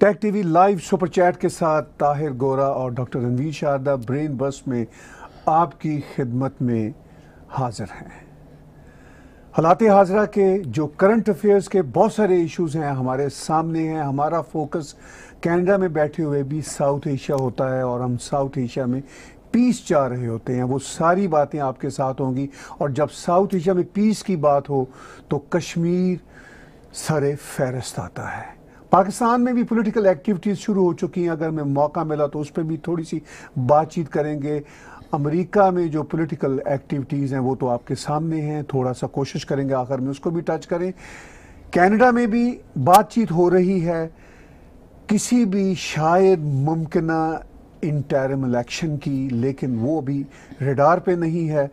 Take TV live super chat के साथ ताहिर गोरा और डॉक्टर रणवीर शारदा ब्रेन बस में आपकी खिदमत में हाजिर हैं हालात हाजरा के जो करंट अफेयर्स के बहुत सारे इश्यूज हैं हमारे सामने हैं हमारा फोकस कनाडा में बैठे हुए भी साउथ एशिया होता है और हम साउथ एशिया में पीस चाह रहे होते हैं वो सारी बातें आपके साथ होंगी और जब साउथ एशिया में पीस की बात हो तो कश्मीर सरे फहरस्त आता है पाकिस्तान में भी पॉलिटिकल एक्टिविटीज़ शुरू हो चुकी हैं अगर मैं मौका मिला तो उस पर भी थोड़ी सी बातचीत करेंगे अमेरिका में जो पॉलिटिकल एक्टिविटीज़ हैं वो तो आपके सामने हैं थोड़ा सा कोशिश करेंगे आखिर में उसको भी टच करें कनाडा में भी बातचीत हो रही है किसी भी शायद मुमकिन इंटरम इलेक्शन की लेकिन वो भी रेडार पे नहीं है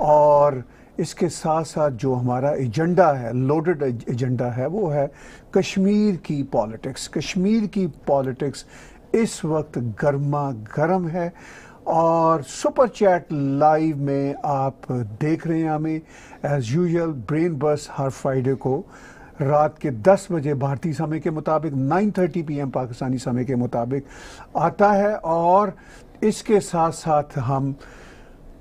और इसके साथ साथ जो हमारा एजेंडा है लोडेड एजेंडा है वो है कश्मीर की पॉलिटिक्स कश्मीर की पॉलिटिक्स इस वक्त गर्मा गर्म है और सुपर चैट लाइव में आप देख रहे हैं हमें एज़ यूजल ब्रेन बस हर फ्राइडे को रात के 10 बजे भारतीय समय के मुताबिक 9:30 पीएम पाकिस्तानी समय के मुताबिक आता है और इसके साथ साथ हम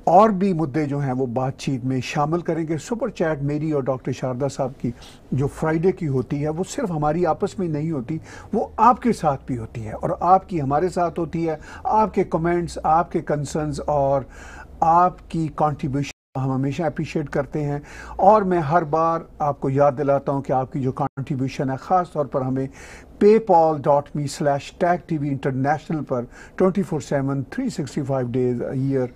और भी मुद्दे जो हैं वो बातचीत में शामिल करेंगे सुपर चैट मेरी और डॉक्टर शारदा साहब की जो फ्राइडे की होती है वो सिर्फ हमारी आपस में नहीं होती वो आपके साथ भी होती है और आपकी हमारे साथ होती है आपके कमेंट्स आपके कंसर्न्स और आपकी कॉन्ट्रीब्यूशन हम हमेशा अप्रिशिएट करते हैं और मैं हर बार आपको याद दिलाता हूं कि आपकी जो कंट्रीब्यूशन है ख़ास तौर पर हमें PayPal dot me slash tag T V international पर twenty four seven three sixty five days year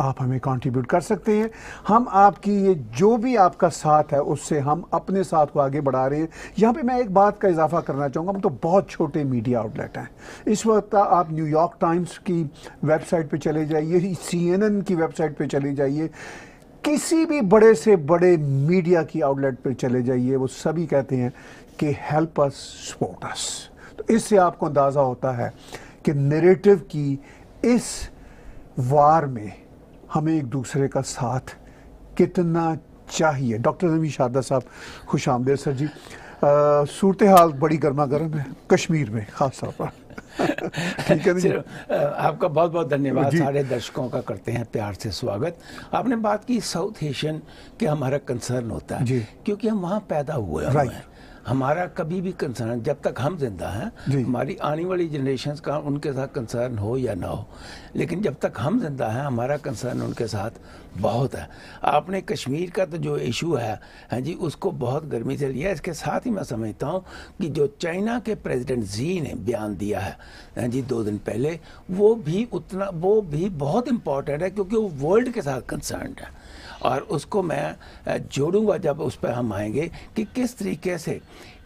आप हमें कंट्रीब्यूट कर सकते हैं हम आपकी ये जो भी आपका साथ है उससे हम अपने साथ को आगे बढ़ा रहे हैं यहाँ पे मैं एक बात का इजाफा करना चाहूँगा हम तो बहुत छोटे मीडिया आउटलेट हैं इस वक्त आप न्यूयॉर्क टाइम्स की वेबसाइट पे चले जाइए सी की वेबसाइट पे चले जाइए किसी भी बड़े से बड़े मीडिया की आउटलेट पर चले जाइए वो सभी कहते हैं कि हेल्प अस सपोर्ट अस तो इससे आपको अंदाज़ा होता है कि नरेटिव की इस वार में हमें एक दूसरे का साथ कितना चाहिए डॉक्टर जमी शारदा साहब खुश आमदेद सर जी सूरत हाल बड़ी गर्मा गर्म है कश्मीर में खास तौर पर ठीक है जी आपका बहुत बहुत धन्यवाद सारे दर्शकों का करते हैं प्यार से स्वागत आपने बात की साउथ एशियन के हमारा कंसर्न होता है क्योंकि हम वहाँ पैदा हुए हैं हमारा कभी भी कंसर्न जब तक हम जिंदा हैं हमारी आने वाली जनरेशन का उनके साथ कंसर्न हो या ना हो लेकिन जब तक हम जिंदा हैं हमारा कंसर्न उनके साथ बहुत है आपने कश्मीर का तो जो इशू है हाँ जी उसको बहुत गर्मी से लिया इसके साथ ही मैं समझता हूँ कि जो चाइना के प्रेसिडेंट जी ने बयान दिया है हाँ जी दो दिन पहले वो भी उतना वो भी बहुत इम्पॉर्टेंट है क्योंकि वो वर्ल्ड के साथ कंसर्न है और उसको मैं जोड़ूंगा जब उस पर हम आएंगे कि किस तरीके से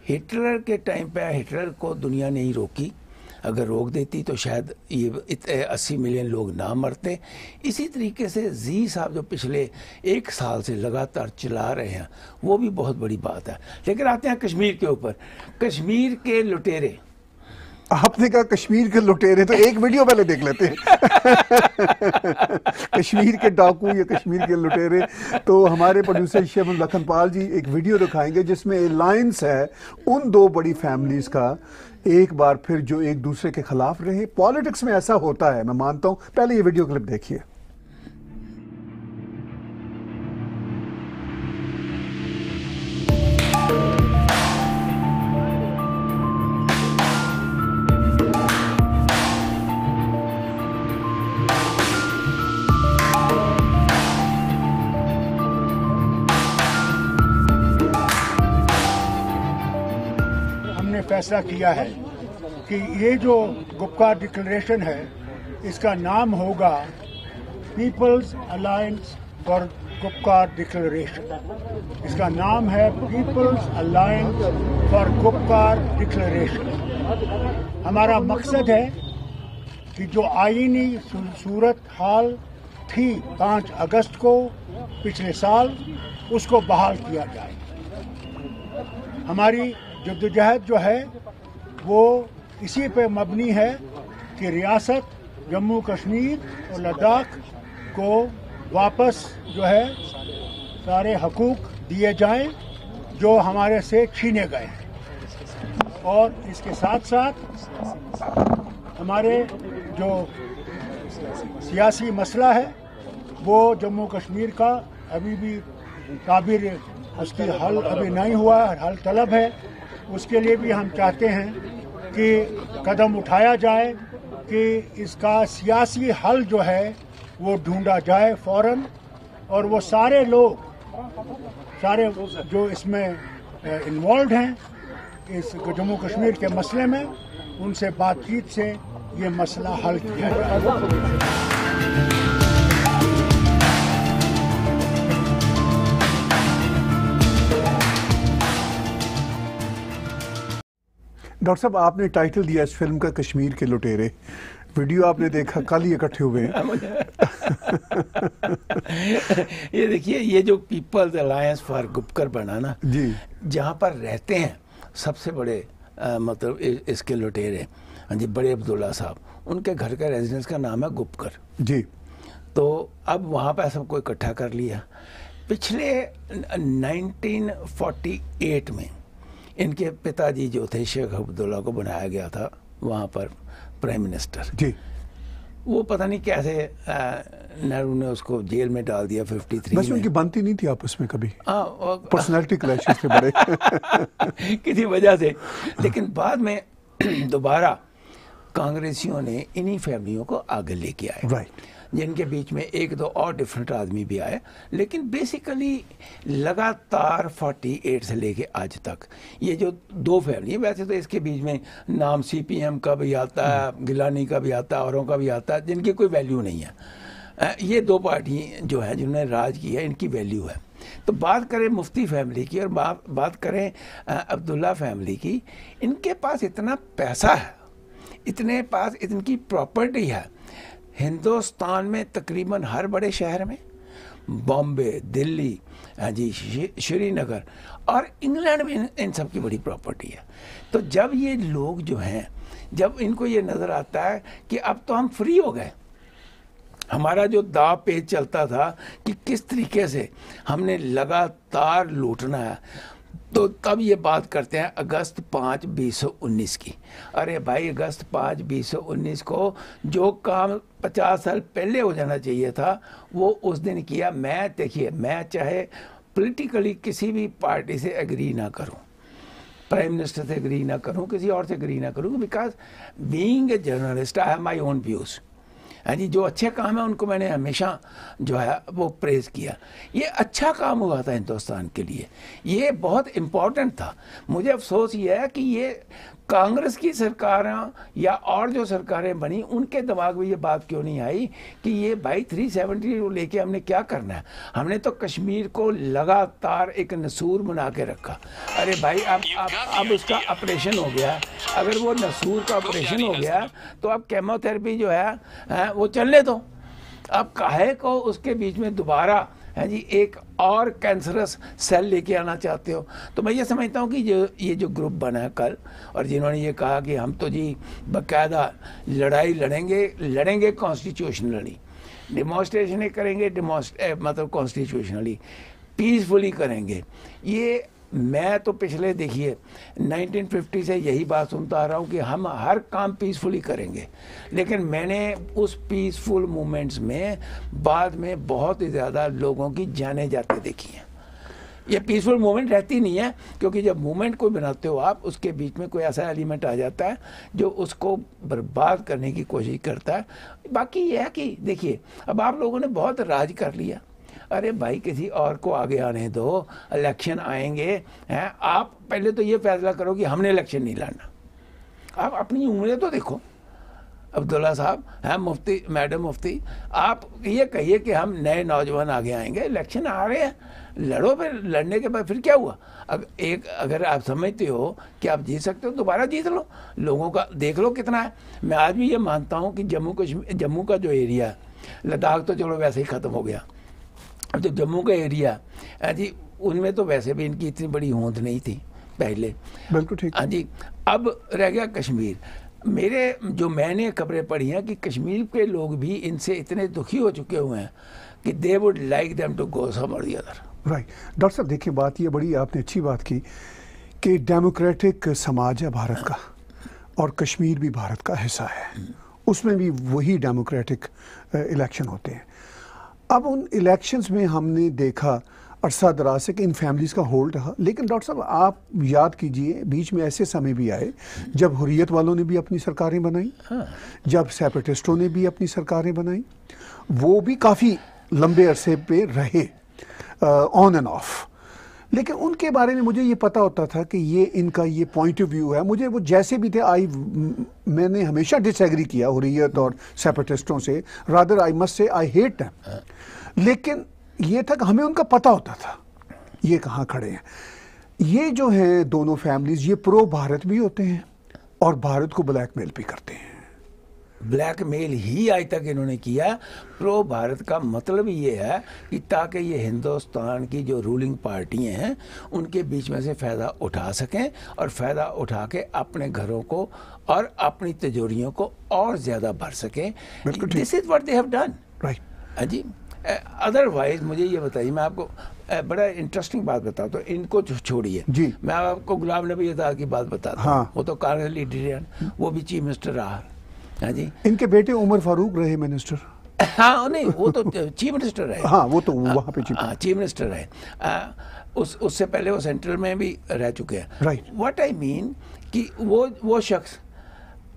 हिटलर के टाइम पे हिटलर को दुनिया नहीं रोकी अगर रोक देती तो शायद ये अस्सी मिलियन लोग ना मरते इसी तरीके से जी साहब जो पिछले एक साल से लगातार चला रहे हैं वो भी बहुत बड़ी बात है लेकिन आते हैं कश्मीर के ऊपर कश्मीर के लुटेरे आपने कहा कश्मीर के लुटेरे तो एक वीडियो पहले देख लेते हैं कश्मीर के डाकू या कश्मीर के लुटेरे तो हमारे प्रोड्यूसर शेम लखनपाल जी एक वीडियो दिखाएंगे जिसमें लाइन्स है उन दो बड़ी फैमिलीज़ का एक बार फिर जो एक दूसरे के खिलाफ रहे पॉलिटिक्स में ऐसा होता है मैं मानता हूँ पहले ये वीडियो क्लिप देखिए फैसला किया है कि ये जो गुप्का डिक्लेरेशन है इसका नाम होगा people's alliance for Gupkar declaration इसका नाम है people's alliance for Gupkar declaration हमारा मकसद है कि जो आइनी सूरत हाल थी पाँच अगस्त को पिछले साल उसको बहाल किया जाए हमारी जद्दोजहद जो है वो इसी पे मबनी है कि रियासत जम्मू कश्मीर और लद्दाख को वापस जो है सारे हकूक दिए जाएं जो हमारे से छीने गए हैं और इसके साथ साथ हमारे जो सियासी मसला है वो जम्मू कश्मीर का अभी भी काबिर उसकी हल अभी नहीं हुआ हल तलब है उसके लिए भी हम चाहते हैं कि कदम उठाया जाए कि इसका सियासी हल जो है वो ढूंढा जाए फौरन और वो सारे लोग सारे जो इसमें इन्वॉल्व हैं इस जम्मू कश्मीर के मसले में उनसे बातचीत से ये मसला हल किया जाए डॉक्टर साहब आपने टाइटल दिया इस फिल्म का कश्मीर के लुटेरे वीडियो आपने देखा कल ही इकट्ठे हुए हैं ये देखिए ये जो पीपल्स अलायंस फॉर गुपकर बना ना जी जहाँ पर रहते हैं सबसे बड़े आ, मतलब इ, इसके लुटेरे हाँ जी बड़े अब्दुल्ला साहब उनके घर का रेजिडेंस का नाम है गुपकर जी तो अब वहाँ पर सबको इकट्ठा कर लिया पिछले 1948 में इनके पिताजी जो थे शेख अब्दुल्ला को बनाया गया था वहाँ पर प्राइम मिनिस्टर जी वो पता नहीं कैसे नेहरू ने उसको जेल में डाल दिया 53 बस उनकी बनती नहीं थी आपस में कभी पर्सनैलिटी हाँ, क्लैशेस थे बड़े किसी वजह से लेकिन बाद में दोबारा कांग्रेसियों ने इन्हीं फैमिलियों को आगे लेके आए राइट right. जिनके बीच में एक दो और डिफरेंट आदमी भी आए लेकिन बेसिकली लगातार 48 से लेके आज तक ये जो दो फैमिली वैसे तो इसके बीच में नाम सीपीएम का भी आता है हम्म। गिलानी का भी आता है औरों का भी आता है जिनकी कोई वैल्यू नहीं है ये दो पार्टी जो है जिन्होंने राज किया इनकी वैल्यू है तो बात करें मुफ्ती फैमिली की और बात करें अब्दुल्ला फैमिली की इनके पास इतना पैसा है इतने पास इनकी प्रॉपर्टी है हिंदुस्तान में तकरीबन हर बड़े शहर में बॉम्बे दिल्ली हाँ जी श्रीनगर और इंग्लैंड में इन सब की बड़ी प्रॉपर्टी है तो जब ये लोग जो हैं जब इनको ये नज़र आता है कि अब तो हम फ्री हो गए हमारा जो दाव पेज चलता था कि किस तरीके से हमने लगातार लूटना है तो तब ये बात करते हैं अगस्त पाँच बीस सौ उन्नीस की अरे भाई अगस्त पाँच बीस सौ उन्नीस को जो काम पचास साल पहले हो जाना चाहिए था वो उस दिन किया मैं देखिए मैं चाहे पॉलिटिकली किसी भी पार्टी से एग्री ना करूं प्राइम मिनिस्टर से एग्री ना करूं किसी और से एग्री ना करूं because being a journalist I have my own views हाँ जी जो अच्छे काम है उनको मैंने हमेशा जो है वो प्रेज़ किया ये अच्छा काम हुआ था हिंदुस्तान के लिए ये बहुत इम्पॉर्टेंट था मुझे अफसोस ये है कि ये कांग्रेस की सरकार या और जो सरकारें बनी उनके दिमाग में ये बात क्यों नहीं आई कि ये भाई थ्री सेवेंटी लेके हमने क्या करना है हमने तो कश्मीर को लगातार एक नसूर बना के रखा अरे भाई अब अब उसका ऑपरेशन हो गया अगर वो नसूर का ऑपरेशन हो गया तो अब केमोथेरेपी जो है वो चलने दो अब काहे को उसके बीच में दोबारा है जी एक और कैंसरस सेल लेके आना चाहते हो तो मैं ये समझता हूँ कि जो ये जो ग्रुप बना है कल और जिन्होंने ये कहा कि हम तो जी बाकायदा लड़ाई लड़ेंगे लड़ेंगे कॉन्स्टिट्यूशनली डिमॉन्स्ट्रेशन करेंगे डिमॉन्स्ट मतलब कॉन्स्टिट्यूशनली पीसफुली करेंगे ये मैं तो पिछले देखिए 1950 से यही बात सुनता आ रहा हूँ कि हम हर काम पीसफुली करेंगे लेकिन मैंने उस पीसफुल मूवमेंट्स में बाद में बहुत ही ज़्यादा लोगों की जाने जाते देखी हैं ये पीसफुल मूवमेंट रहती नहीं है क्योंकि जब मूवमेंट कोई बनाते हो आप उसके बीच में कोई ऐसा एलिमेंट आ जाता है जो उसको बर्बाद करने की कोशिश करता है बाकी यह है कि देखिए अब आप लोगों ने बहुत राज कर लिया अरे भाई किसी और को आगे आने दो इलेक्शन आएंगे हैं आप पहले तो ये फैसला करो कि हमने इलेक्शन नहीं लड़ना आप अपनी उम्रें तो देखो अब्दुल्ला साहब हैं मुफ्ती मैडम मुफ्ती आप ये कहिए कि हम नए नौजवान आगे आएंगे इलेक्शन आ रहे हैं लड़ो फिर लड़ने के बाद फिर क्या हुआ अब एक अगर आप समझते हो कि आप जीत सकते हो दोबारा जीत लो लोगों का देख लो कितना है मैं आज भी ये मानता हूँ कि जम्मू कश्मीर जम्मू का जो एरिया है लद्दाख तो चलो वैसे ही ख़त्म हो गया जो तो जम्मू का एरिया हाँ जी उनमें तो वैसे भी इनकी इतनी बड़ी होंद नहीं थी पहले बिल्कुल ठीक हाँ जी अब रह गया कश्मीर मेरे जो मैंने खबरें पढ़ी हैं कि कश्मीर के लोग भी इनसे इतने दुखी हो चुके हुए हैं कि they would like them to go some or other right doctor साहब देखिए बात ये बड़ी आपने अच्छी बात की कि डेमोक्रेटिक समाज है भारत का और कश्मीर भी भारत का हिस्सा है उसमें भी वही डेमोक्रेटिक इलेक्शन होते हैं अब उन इलेक्शंस में हमने देखा अरसा दराज से कि इन फैमिलीज़ का होल्ड रहा लेकिन डॉक्टर साहब आप याद कीजिए बीच में ऐसे समय भी आए जब हुरियत वालों ने भी अपनी सरकारें बनाई हाँ। जब सेपरेटिस्टों ने भी अपनी सरकारें बनाई वो भी काफ़ी लंबे अरसे पे रहे ऑन एंड ऑफ लेकिन उनके बारे में मुझे ये पता होता था कि ये इनका ये पॉइंट ऑफ व्यू है मुझे वो जैसे भी थे आई मैंने हमेशा डिसएग्री किया हुरियत और सेपरेटिस्टों से rather I must say I hate है लेकिन ये था कि हमें उनका पता होता था ये कहाँ खड़े हैं ये जो हैं दोनों फैमिलीज ये प्रो भारत भी होते हैं और भारत को ब्लैकमेल भी करते हैं ब्लैकमेल ही आज तक इन्होंने किया प्रो भारत का मतलब ये है कि ताकि ये हिंदुस्तान की जो रूलिंग पार्टियाँ हैं उनके बीच में से फ़ायदा उठा सकें और फ़ायदा उठा के अपने घरों को और अपनी तिजोरियों को और ज़्यादा भर सकें this is what they have done right जी अदरवाइज मुझे ये बताइए मैं आपको बड़ा इंटरेस्टिंग बात बताऊँ तो इनको छोड़िए जी मैं आपको गुलाम नबी आज़ाद की बात बताता हूँ हाँ। वो तो कांग्रेस लीडर वो भी चीफ मिनिस्टर रहा हाँ जी इनके बेटे उमर फारूक रहे मिनिस्टर हाँ नहीं वो तो चीफ मिनिस्टर रहे हाँ वो तो हाँ, वहाँ पे चीफ हाँ चीफ मिनिस्टर रहे आ, उस उससे पहले वो सेंट्रल में भी रह चुके हैं राइट व्हाट आई मीन कि वो वो शख्स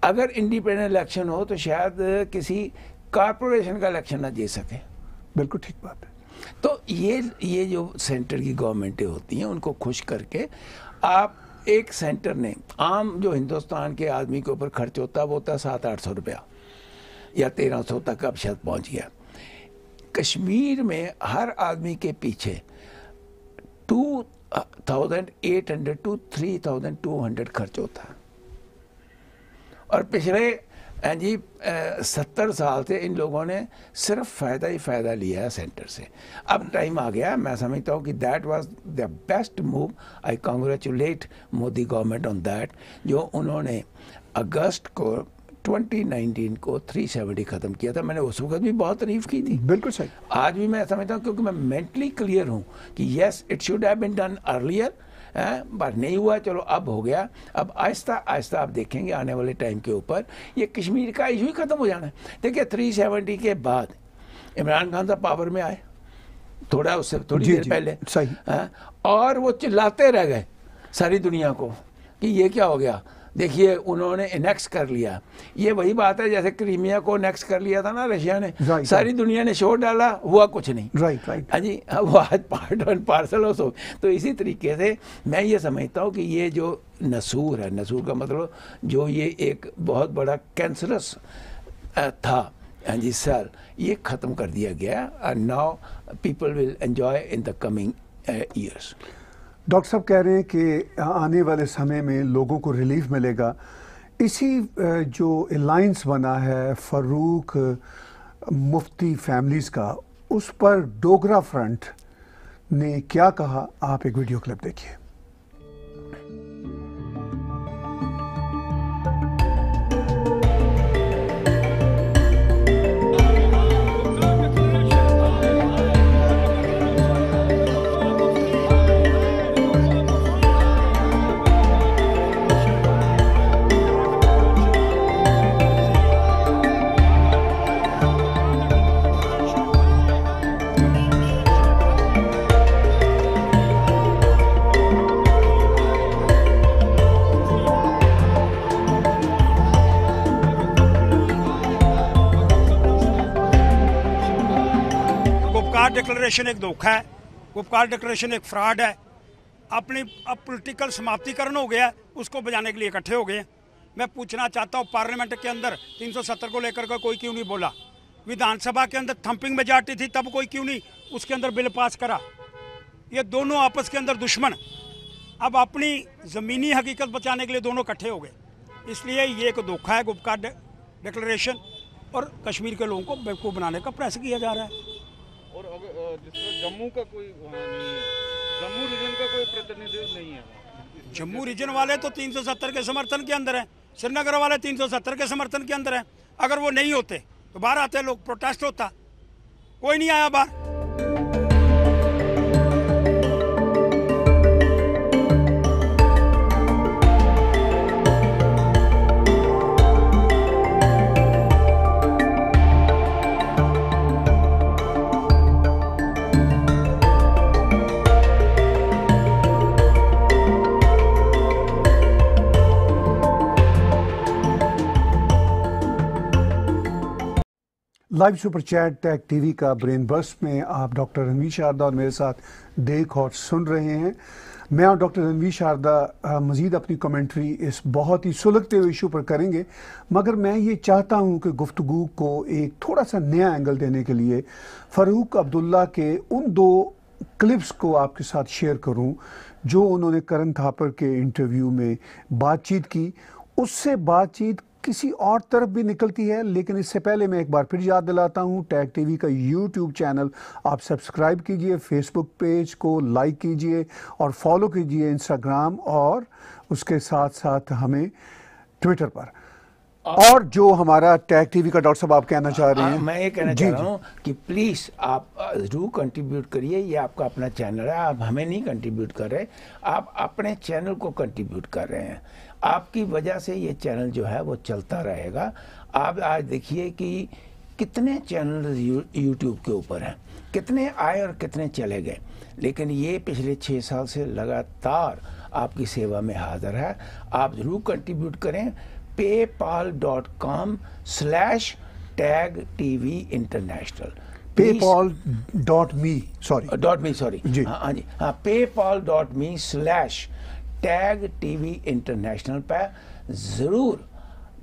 अगर इंडिपेंडेंट इलेक्शन हो तो शायद किसी कॉरपोरेशन का इलेक्शन ना दे सके बिल्कुल ठीक बात है तो ये ये जो सेंटर की गवर्नमेंटें होती हैं उनको खुश करके आप एक सेंटर ने आम जो हिंदुस्तान के आदमी के ऊपर खर्च होता है वो होता सात आठ सौ रुपया या तेरह सौ तक अब शायद पहुंच गया कश्मीर में हर आदमी के पीछे two thousand eight hundred to three thousand two hundred खर्च होता है और पिछले जी uh, सत्तर साल से इन लोगों ने सिर्फ फ़ायदा ही फ़ायदा लिया है सेंटर से अब टाइम आ गया मैं समझता हूँ कि that was the best move I congratulate Modi government on that जो उन्होंने अगस्त को 2019 को 370 ख़त्म किया था मैंने उस वक्त भी बहुत तारीफ की थी बिल्कुल सही आज भी मैं समझता हूँ क्योंकि मैं मेंटली क्लियर हूँ कि yes it should have been done earlier पर नहीं हुआ चलो अब हो गया अब आहिस्ता आहिस्ता आप देखेंगे आने वाले टाइम के ऊपर ये कश्मीर का इशू ही ख़त्म हो जाना है देखिए थ्री सेवेंटी के बाद इमरान खान साहब पावर में आए थोड़ा उससे थोड़ी देर पहले सही और वो चिल्लाते रह गए सारी दुनिया को कि ये क्या हो गया देखिए उन्होंने इनेक्स कर लिया ये वही बात है जैसे क्रीमिया को नेक्स्ट कर लिया था ना रशिया ने right, सारी right. दुनिया ने शोर डाला हुआ कुछ नहीं राइट राइट हाँ जी वो आज पार्ट एंड पार्सल हो सो तो इसी तरीके से मैं ये समझता हूँ कि ये जो नसूर है नसूर का मतलब जो ये एक बहुत बड़ा कैंसरस था हाँ जी सर ये ख़त्म कर दिया गया and now people will enjoy in the coming years doctor साहब कह रहे हैं कि आने वाले समय में लोगों को रिलीफ मिलेगा इसी जो अलाइंस बना है फरूक मुफ्ती फैमिलीज़ का उस पर डोगरा फ्रंट ने क्या कहा आप एक वीडियो क्लिप देखिए डिकलरेशन एक धोखा है उपकार डिकलरेशन एक फ्रॉड है अपनी अब पोलिटिकल समाप्तिकरण हो गया उसको बजाने के लिए इकट्ठे हो गए मैं पूछना चाहता हूँ पार्लियामेंट के अंदर 370 को लेकर का कोई क्यों नहीं बोला विधानसभा के अंदर थम्पिंग मेजॉरिटी थी तब कोई क्यों नहीं उसके अंदर बिल पास करा ये दोनों आपस के अंदर दुश्मन अब अपनी ज़मीनी हकीकत बचाने के लिए दोनों इकट्ठे हो गए इसलिए ये एक धोखा है गुप्का डिक्लेरेशन और कश्मीर के लोगों को बेवकूफ़ बनाने का प्रयास किया जा रहा है जम्मू का कोई नहीं है जम्मू रीजन का कोई प्रतिनिधि नहीं है जम्मू रीजन वाले तो 370 के समर्थन के अंदर हैं श्रीनगर वाले 370 के समर्थन के अंदर हैं अगर वो नहीं होते तो बाहर आते लोग प्रोटेस्ट होता कोई नहीं आया बाहर live super chat T TV का ब्रेन बस में आप डॉक्टर रणवीर शारदा और मेरे साथ देख और सुन रहे हैं मैं और डॉक्टर रणवीर शारदा मज़ीद अपनी कमेंट्री इस बहुत ही सुलगते हुए इशू पर करेंगे मगर मैं ये चाहता हूँ कि गुफ्तु को एक थोड़ा सा नया एंगल देने के लिए फ़ारूक अब्दुल्ला के उन दो क्लिप्स को आपके साथ शेयर करूँ जो उन्होंने करण थापर के इंटरव्यू में बातचीत की उससे बातचीत किसी और तरफ भी निकलती है लेकिन इससे पहले मैं एक बार फिर याद दिलाता हूँ टैग टीवी का यूट्यूब चैनल आप सब्सक्राइब कीजिए फेसबुक पेज को लाइक कीजिए और फॉलो कीजिए इंस्टाग्राम और उसके साथ साथ हमें ट्विटर पर और जो हमारा टैग टीवी का डॉक्टर साहब आप कहना चाह रहे हैं मैं ये कहना चाह रहा हूँ कि प्लीज़ आप जरूर कंट्रीब्यूट करिए ये आपका अपना चैनल है आप हमें नहीं कंट्रीब्यूट कर रहे आप अपने चैनल को कंट्रीब्यूट कर रहे हैं आपकी वजह से ये चैनल जो है वो चलता रहेगा आप आज देखिए कि कितने चैनल यूट्यूब के ऊपर हैं कितने आए और कितने चले गए लेकिन ये पिछले छः साल से लगातार आपकी सेवा में हाजिर है आप ज़रूर कंट्रीब्यूट करें PayPal dot com slash tag T V international PayPal dot me sorry dot me sorry हाँ जी हाँ pal dot me slash tag TV international पर ज़रूर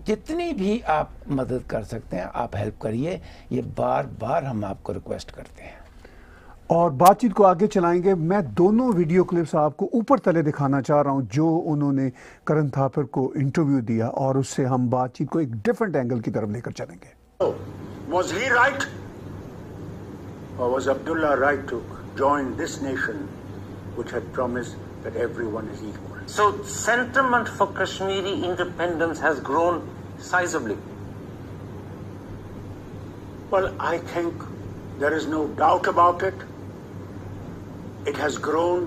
जितनी भी आप मदद कर सकते हैं आप हेल्प करिए ये बार बार हम आपको रिक्वेस्ट करते हैं और बातचीत को आगे चलाएंगे मैं दोनों वीडियो क्लिप्स आपको ऊपर तले दिखाना चाह रहा हूं जो उन्होंने करण थापर को इंटरव्यू दिया और उससे हम बातचीत को एक डिफरेंट एंगल की तरफ लेकर चलेंगे oh, right? Or was Abdullah right to join this nation which had promised that everyone is equal. So sentiment for Kashmiri independence has grown sizably. Well, I think there is no doubt about it. It has grown,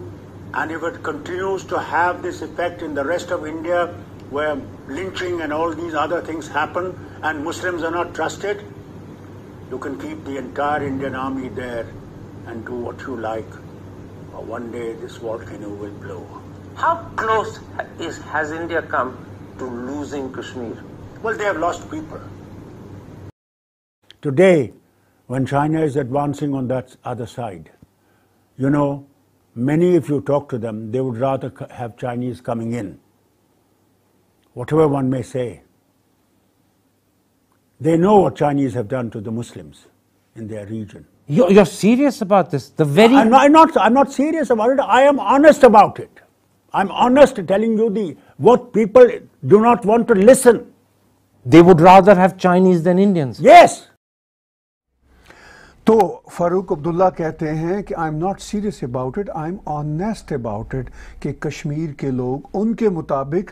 and if it continues to have this effect in the rest of India, where lynching and all these other things happen, and Muslims are not trusted, you can keep the entire Indian army there and do what you like one day this volcano will blow. How close is, has India come to losing Kashmir? Well, they have lost people. Today, when China is advancing on that other side, you know, many, if you talk to them, they would rather have Chinese coming in, whatever one may say. They know what Chinese have done to the Muslims in their region. You're, you're serious about this? The very I'm not, I'm not, I'm not serious about it. I am honest about it. I'm honest telling you the what people do not want to listen. They would rather have Chinese than Indians. Yes. तो फारूक अब्दुल्ला कहते हैं कि I am not serious about it I am honest about it कि कश्मीर के लोग उनके मुताबिक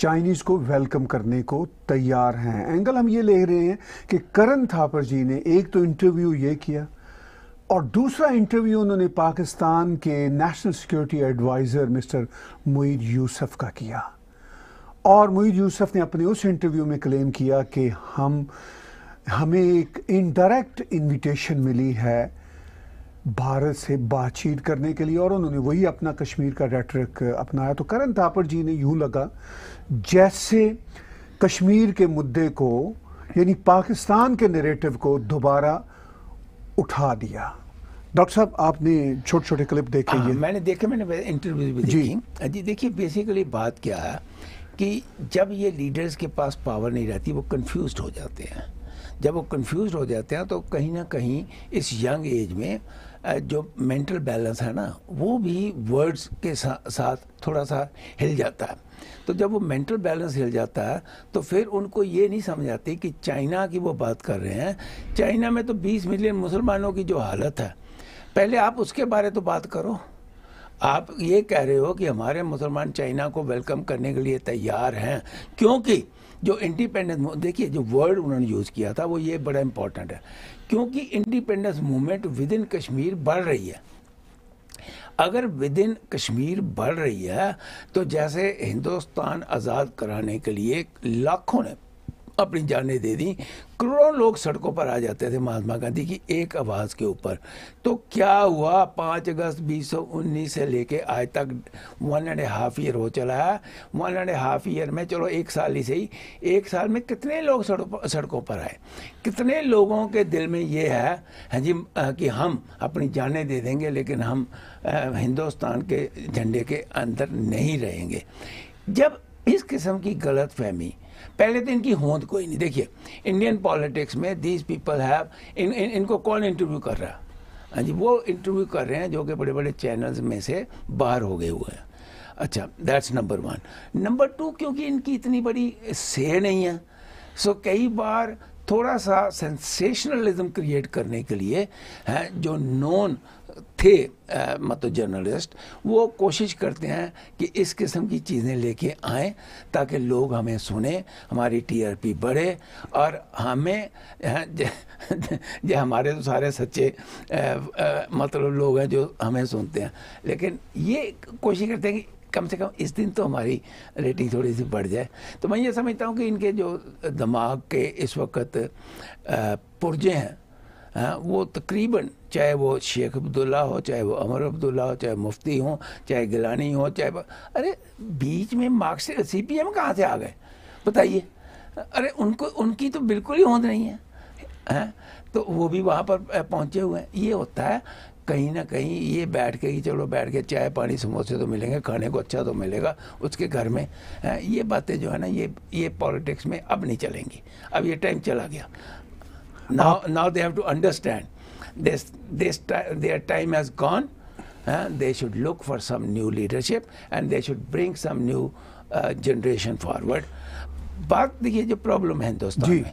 Chinese को वेलकम करने को तैयार हैं एंगल हम ये ले रहे हैं कि करण थापर जी ने एक तो इंटरव्यू ये किया और दूसरा इंटरव्यू उन्होंने पाकिस्तान के national security adviser mister Moeed Yusuf का किया और मुईद यूसुफ ने अपने उस इंटरव्यू में क्लेम किया कि हम हमें एक इनडायरेक्ट इनविटेशन मिली है भारत से बातचीत करने के लिए और उन्होंने वही अपना कश्मीर का रेटरिक अपनाया तो करण थापर जी ने यूं लगा जैसे कश्मीर के मुद्दे को यानी पाकिस्तान के नेरेटिव को दोबारा उठा दिया डॉक्टर साहब आपने छोटे छोटे क्लिप देखे हाँ, ये। मैंने देखे मैंने इंटरव्यू भी देखी जी देखिए बेसिकली बात क्या है कि जब ये लीडर्स के पास पावर नहीं रहती वो कन्फ्यूज हो जाते हैं जब वो कन्फ्यूज हो जाते हैं तो कहीं ना कहीं इस यंग एज में जो मेंटल बैलेंस है ना वो भी वर्ड्स के सा, साथ थोड़ा सा हिल जाता है तो जब वो मेंटल बैलेंस हिल जाता है तो फिर उनको ये नहीं समझ आती कि चाइना की वो बात कर रहे हैं चाइना में तो 20 मिलियन मुसलमानों की जो हालत है पहले आप उसके बारे तो बात करो आप ये कह रहे हो कि हमारे मुसलमान चाइना को वेलकम करने के लिए तैयार हैं क्योंकि जो इंडिपेंडेंस देखिए जो वर्ड उन्होंने यूज़ किया था वो ये बड़ा इम्पोर्टेंट है क्योंकि independence movement within Kashmir बढ़ रही है अगर विद इन कश्मीर बढ़ रही है तो जैसे हिंदुस्तान आज़ाद कराने के लिए लाखों ने अपनी जाने दे दी करोड़ों लोग सड़कों पर आ जाते थे महात्मा गांधी की एक आवाज़ के ऊपर तो क्या हुआ पाँच अगस्त बीस से लेके आज तक वन एंड हाफ ईयर हो चला है वन एंड हाफ ईयर में चलो एक साल ही सही एक साल में कितने लोग सड़कों पर आए कितने लोगों के दिल में ये है हाँ जी कि हम अपनी जाने दे देंगे लेकिन हम हिंदुस्तान के झंडे के अंदर नहीं रहेंगे जब इस किस्म की गलत फहमी पहले तो इनकी होंद कोई नहीं देखिए इंडियन पॉलिटिक्स में दीज पीपल हैव इन, इन इनको कौन इंटरव्यू कर रहा हाँ जी वो इंटरव्यू कर रहे हैं जो कि बड़े बड़े चैनल्स में से बाहर हो गए हुए हैं अच्छा that's number one number two क्योंकि इनकी इतनी बड़ी सेह नहीं है सो कई बार थोड़ा सा सेंसेशनलिज्म क्रिएट करने के लिए हैं जो नॉन थे मतलब जर्नलिस्ट वो कोशिश करते हैं कि इस किस्म की चीज़ें लेके आए ताकि लोग हमें सुने हमारी टीआरपी बढ़े और हमें जो हमारे तो सारे सच्चे मतलब लोग हैं जो हमें सुनते हैं लेकिन ये कोशिश करते हैं कि कम से कम इस दिन तो हमारी रेटिंग थोड़ी सी बढ़ जाए तो मैं ये समझता हूँ कि इनके जो दिमाग के इस वक्त पुर्जे हैं हाँ, वो तकरीबन चाहे वो शेख अब्दुल्ला हो चाहे वो अमर अब्दुल्ला हो चाहे मुफ्ती हो चाहे गिलानी हो चाहे अरे बीच में मार्क्स सी पी एम कहाँ से आ गए बताइए अरे उनको उनकी तो बिल्कुल ही होंद नहीं है हैं हाँ, तो वो भी वहाँ पर पहुँचे हुए हैं ये होता है कहीं ना कहीं ये बैठ के ही चलो बैठ के चाय पानी समोसे तो मिलेंगे खाने को अच्छा तो मिलेगा उसके घर में हाँ, ये बातें जो है ना ये ये पॉलिटिक्स में अब नहीं चलेंगी अब ये टाइम चला गया Now, now they have to understand this, this their time has gone. Uh, they should look for some new leadership and they should bring some new uh, generation forward बात देखिए तो जो प्रॉब्लम है हिंदुस्तान में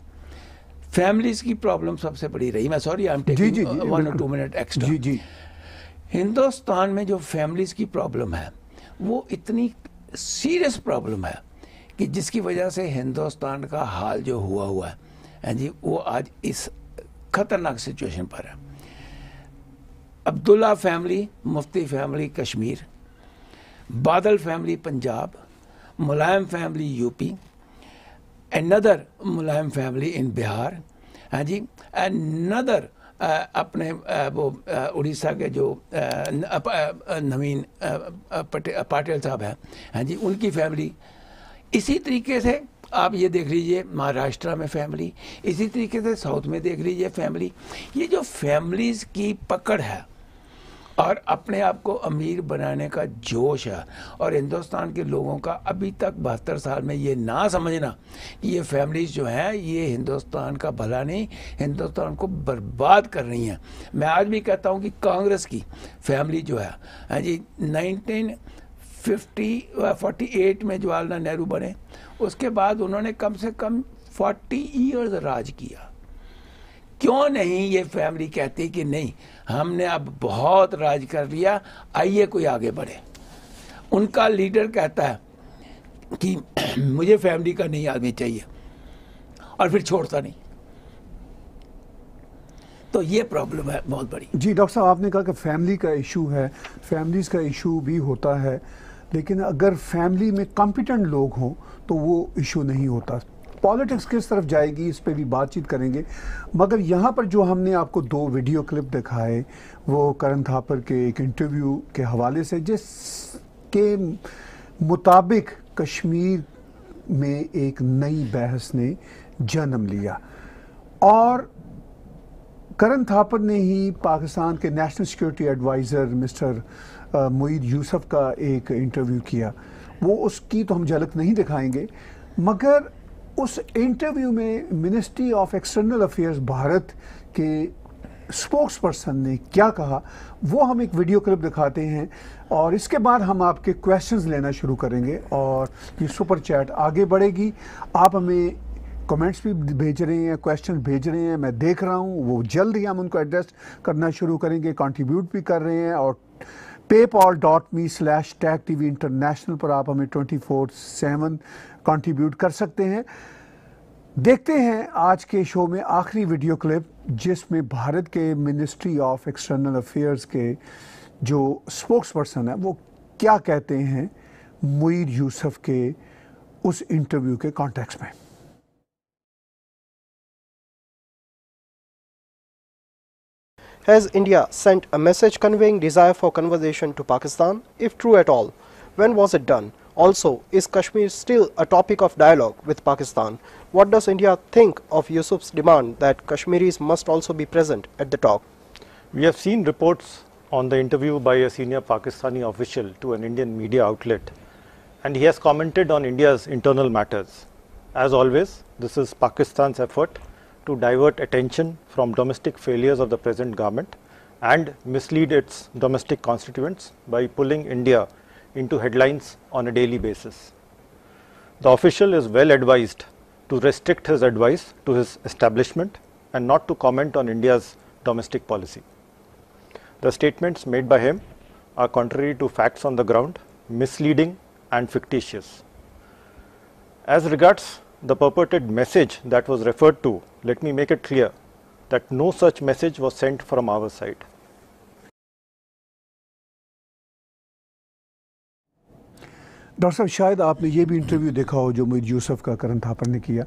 families की problem सबसे बड़ी रही मैं sorry I am taking one और टू मिनट एक्स्ट्रा जी जी हिंदुस्तान में जो फैमिलीज की प्रॉब्लम है वो इतनी सीरियस प्रॉब्लम है कि जिसकी वजह से हिंदुस्तान का हाल जो हुआ हुआ है हैं जी वो आज इस ख़तरनाक सिचुएशन पर है Abdullah family Mufti family Kashmir Badal family Punjab Mulayam family UP another Mulayam family in Bihar हैं हाँ जी एनदर अपने वो उड़ीसा के जो नवीन पाटिल साहब हैं हाँ जी उनकी फैमिली इसी तरीके से आप ये देख लीजिए महाराष्ट्र में फैमिली इसी तरीके से साउथ में देख लीजिए फैमिली ये जो फैमिलीज की पकड़ है और अपने आप को अमीर बनाने का जोश है और हिंदुस्तान के लोगों का अभी तक बहत्तर साल में ये ना समझना कि ये फैमिलीज जो हैं ये हिंदुस्तान का भला नहीं हिंदुस्तान को बर्बाद कर रही हैं मैं आज भी कहता हूँ कि कांग्रेस की फैमिली जो है हाँ जी नाइनटीन फिफ्टी फोर्टी एट में जवाहरलाल नेहरू बने उसके बाद उन्होंने कम से कम 40 ईयर्स राज किया क्यों नहीं ये फैमिली कहती कि नहीं हमने अब बहुत राज कर लिया आइए कोई आगे बढ़े उनका लीडर कहता है कि मुझे फैमिली का नहीं आदमी चाहिए और फिर छोड़ता नहीं तो ये प्रॉब्लम है बहुत बड़ी जी डॉक्टर साहब आपने कहा कि फैमिली का इशू है फैमिलीज़ का इशू भी होता है लेकिन अगर फैमिली में कॉम्पिटेंट लोग हों तो वो इशू नहीं होता पॉलिटिक्स किस तरफ जाएगी इस पर भी बातचीत करेंगे मगर यहाँ पर जो हमने आपको दो वीडियो क्लिप दिखाए वो करण थापर के एक इंटरव्यू के हवाले से जिस के मुताबिक कश्मीर में एक नई बहस ने जन्म लिया और करण थापर ने ही पाकिस्तान के national security adviser mister Moeed Yusuf का एक इंटरव्यू किया वो उसकी तो हम झलक नहीं दिखाएंगे मगर उस इंटरव्यू में ministry of external affairs Bharat के स्पोक्स पर्सन ने क्या कहा वो हम एक वीडियो क्लिप दिखाते हैं और इसके बाद हम आपके क्वेश्चंस लेना शुरू करेंगे और ये सुपर चैट आगे बढ़ेगी आप हमें कमेंट्स भी भेज रहे हैं क्वेश्चन भेज रहे हैं मैं देख रहा हूँ वो जल्द ही हम उनको एड्रेस करना शुरू करेंगे कंट्रीब्यूट भी कर रहे हैं और PayPal dot me slash tag T V international पर आप हमें ट्वेंटी फोर सेवन कॉन्ट्रीब्यूट कर सकते हैं देखते हैं आज के शो में आखिरी वीडियो क्लिप जिसमें भारत के मिनिस्ट्री ऑफ एक्सटर्नल अफेयर्स के जो स्पोक्स पर्सन है वो क्या कहते हैं मुईर यूसफ के उस इंटरव्यू के कॉन्टेक्स्ट में Has India sent a message conveying desire for conversation to Pakistan? If true at all, when was it done? Also, is Kashmir still a topic of dialogue with Pakistan? What does India think of Yusuf's demand that Kashmiris must also be present at the talk? We have seen reports on the interview by a senior Pakistani official to an Indian media outlet and he has commented on India's internal matters. As always, this is Pakistan's effort to divert attention from domestic failures of the present government and mislead its domestic constituents by pulling India into headlines on a daily basis. The official is well advised to restrict his advice to his establishment and not to comment on India's domestic policy. The statements made by him are contrary to facts on the ground, misleading and fictitious. As regards the purported message that was referred to, let me make it clear that no such message was sent from our side. Doctor साहब शायद आपने ये भी interview देखा हो जो मुझ यूसुफ का करण थापर ने किया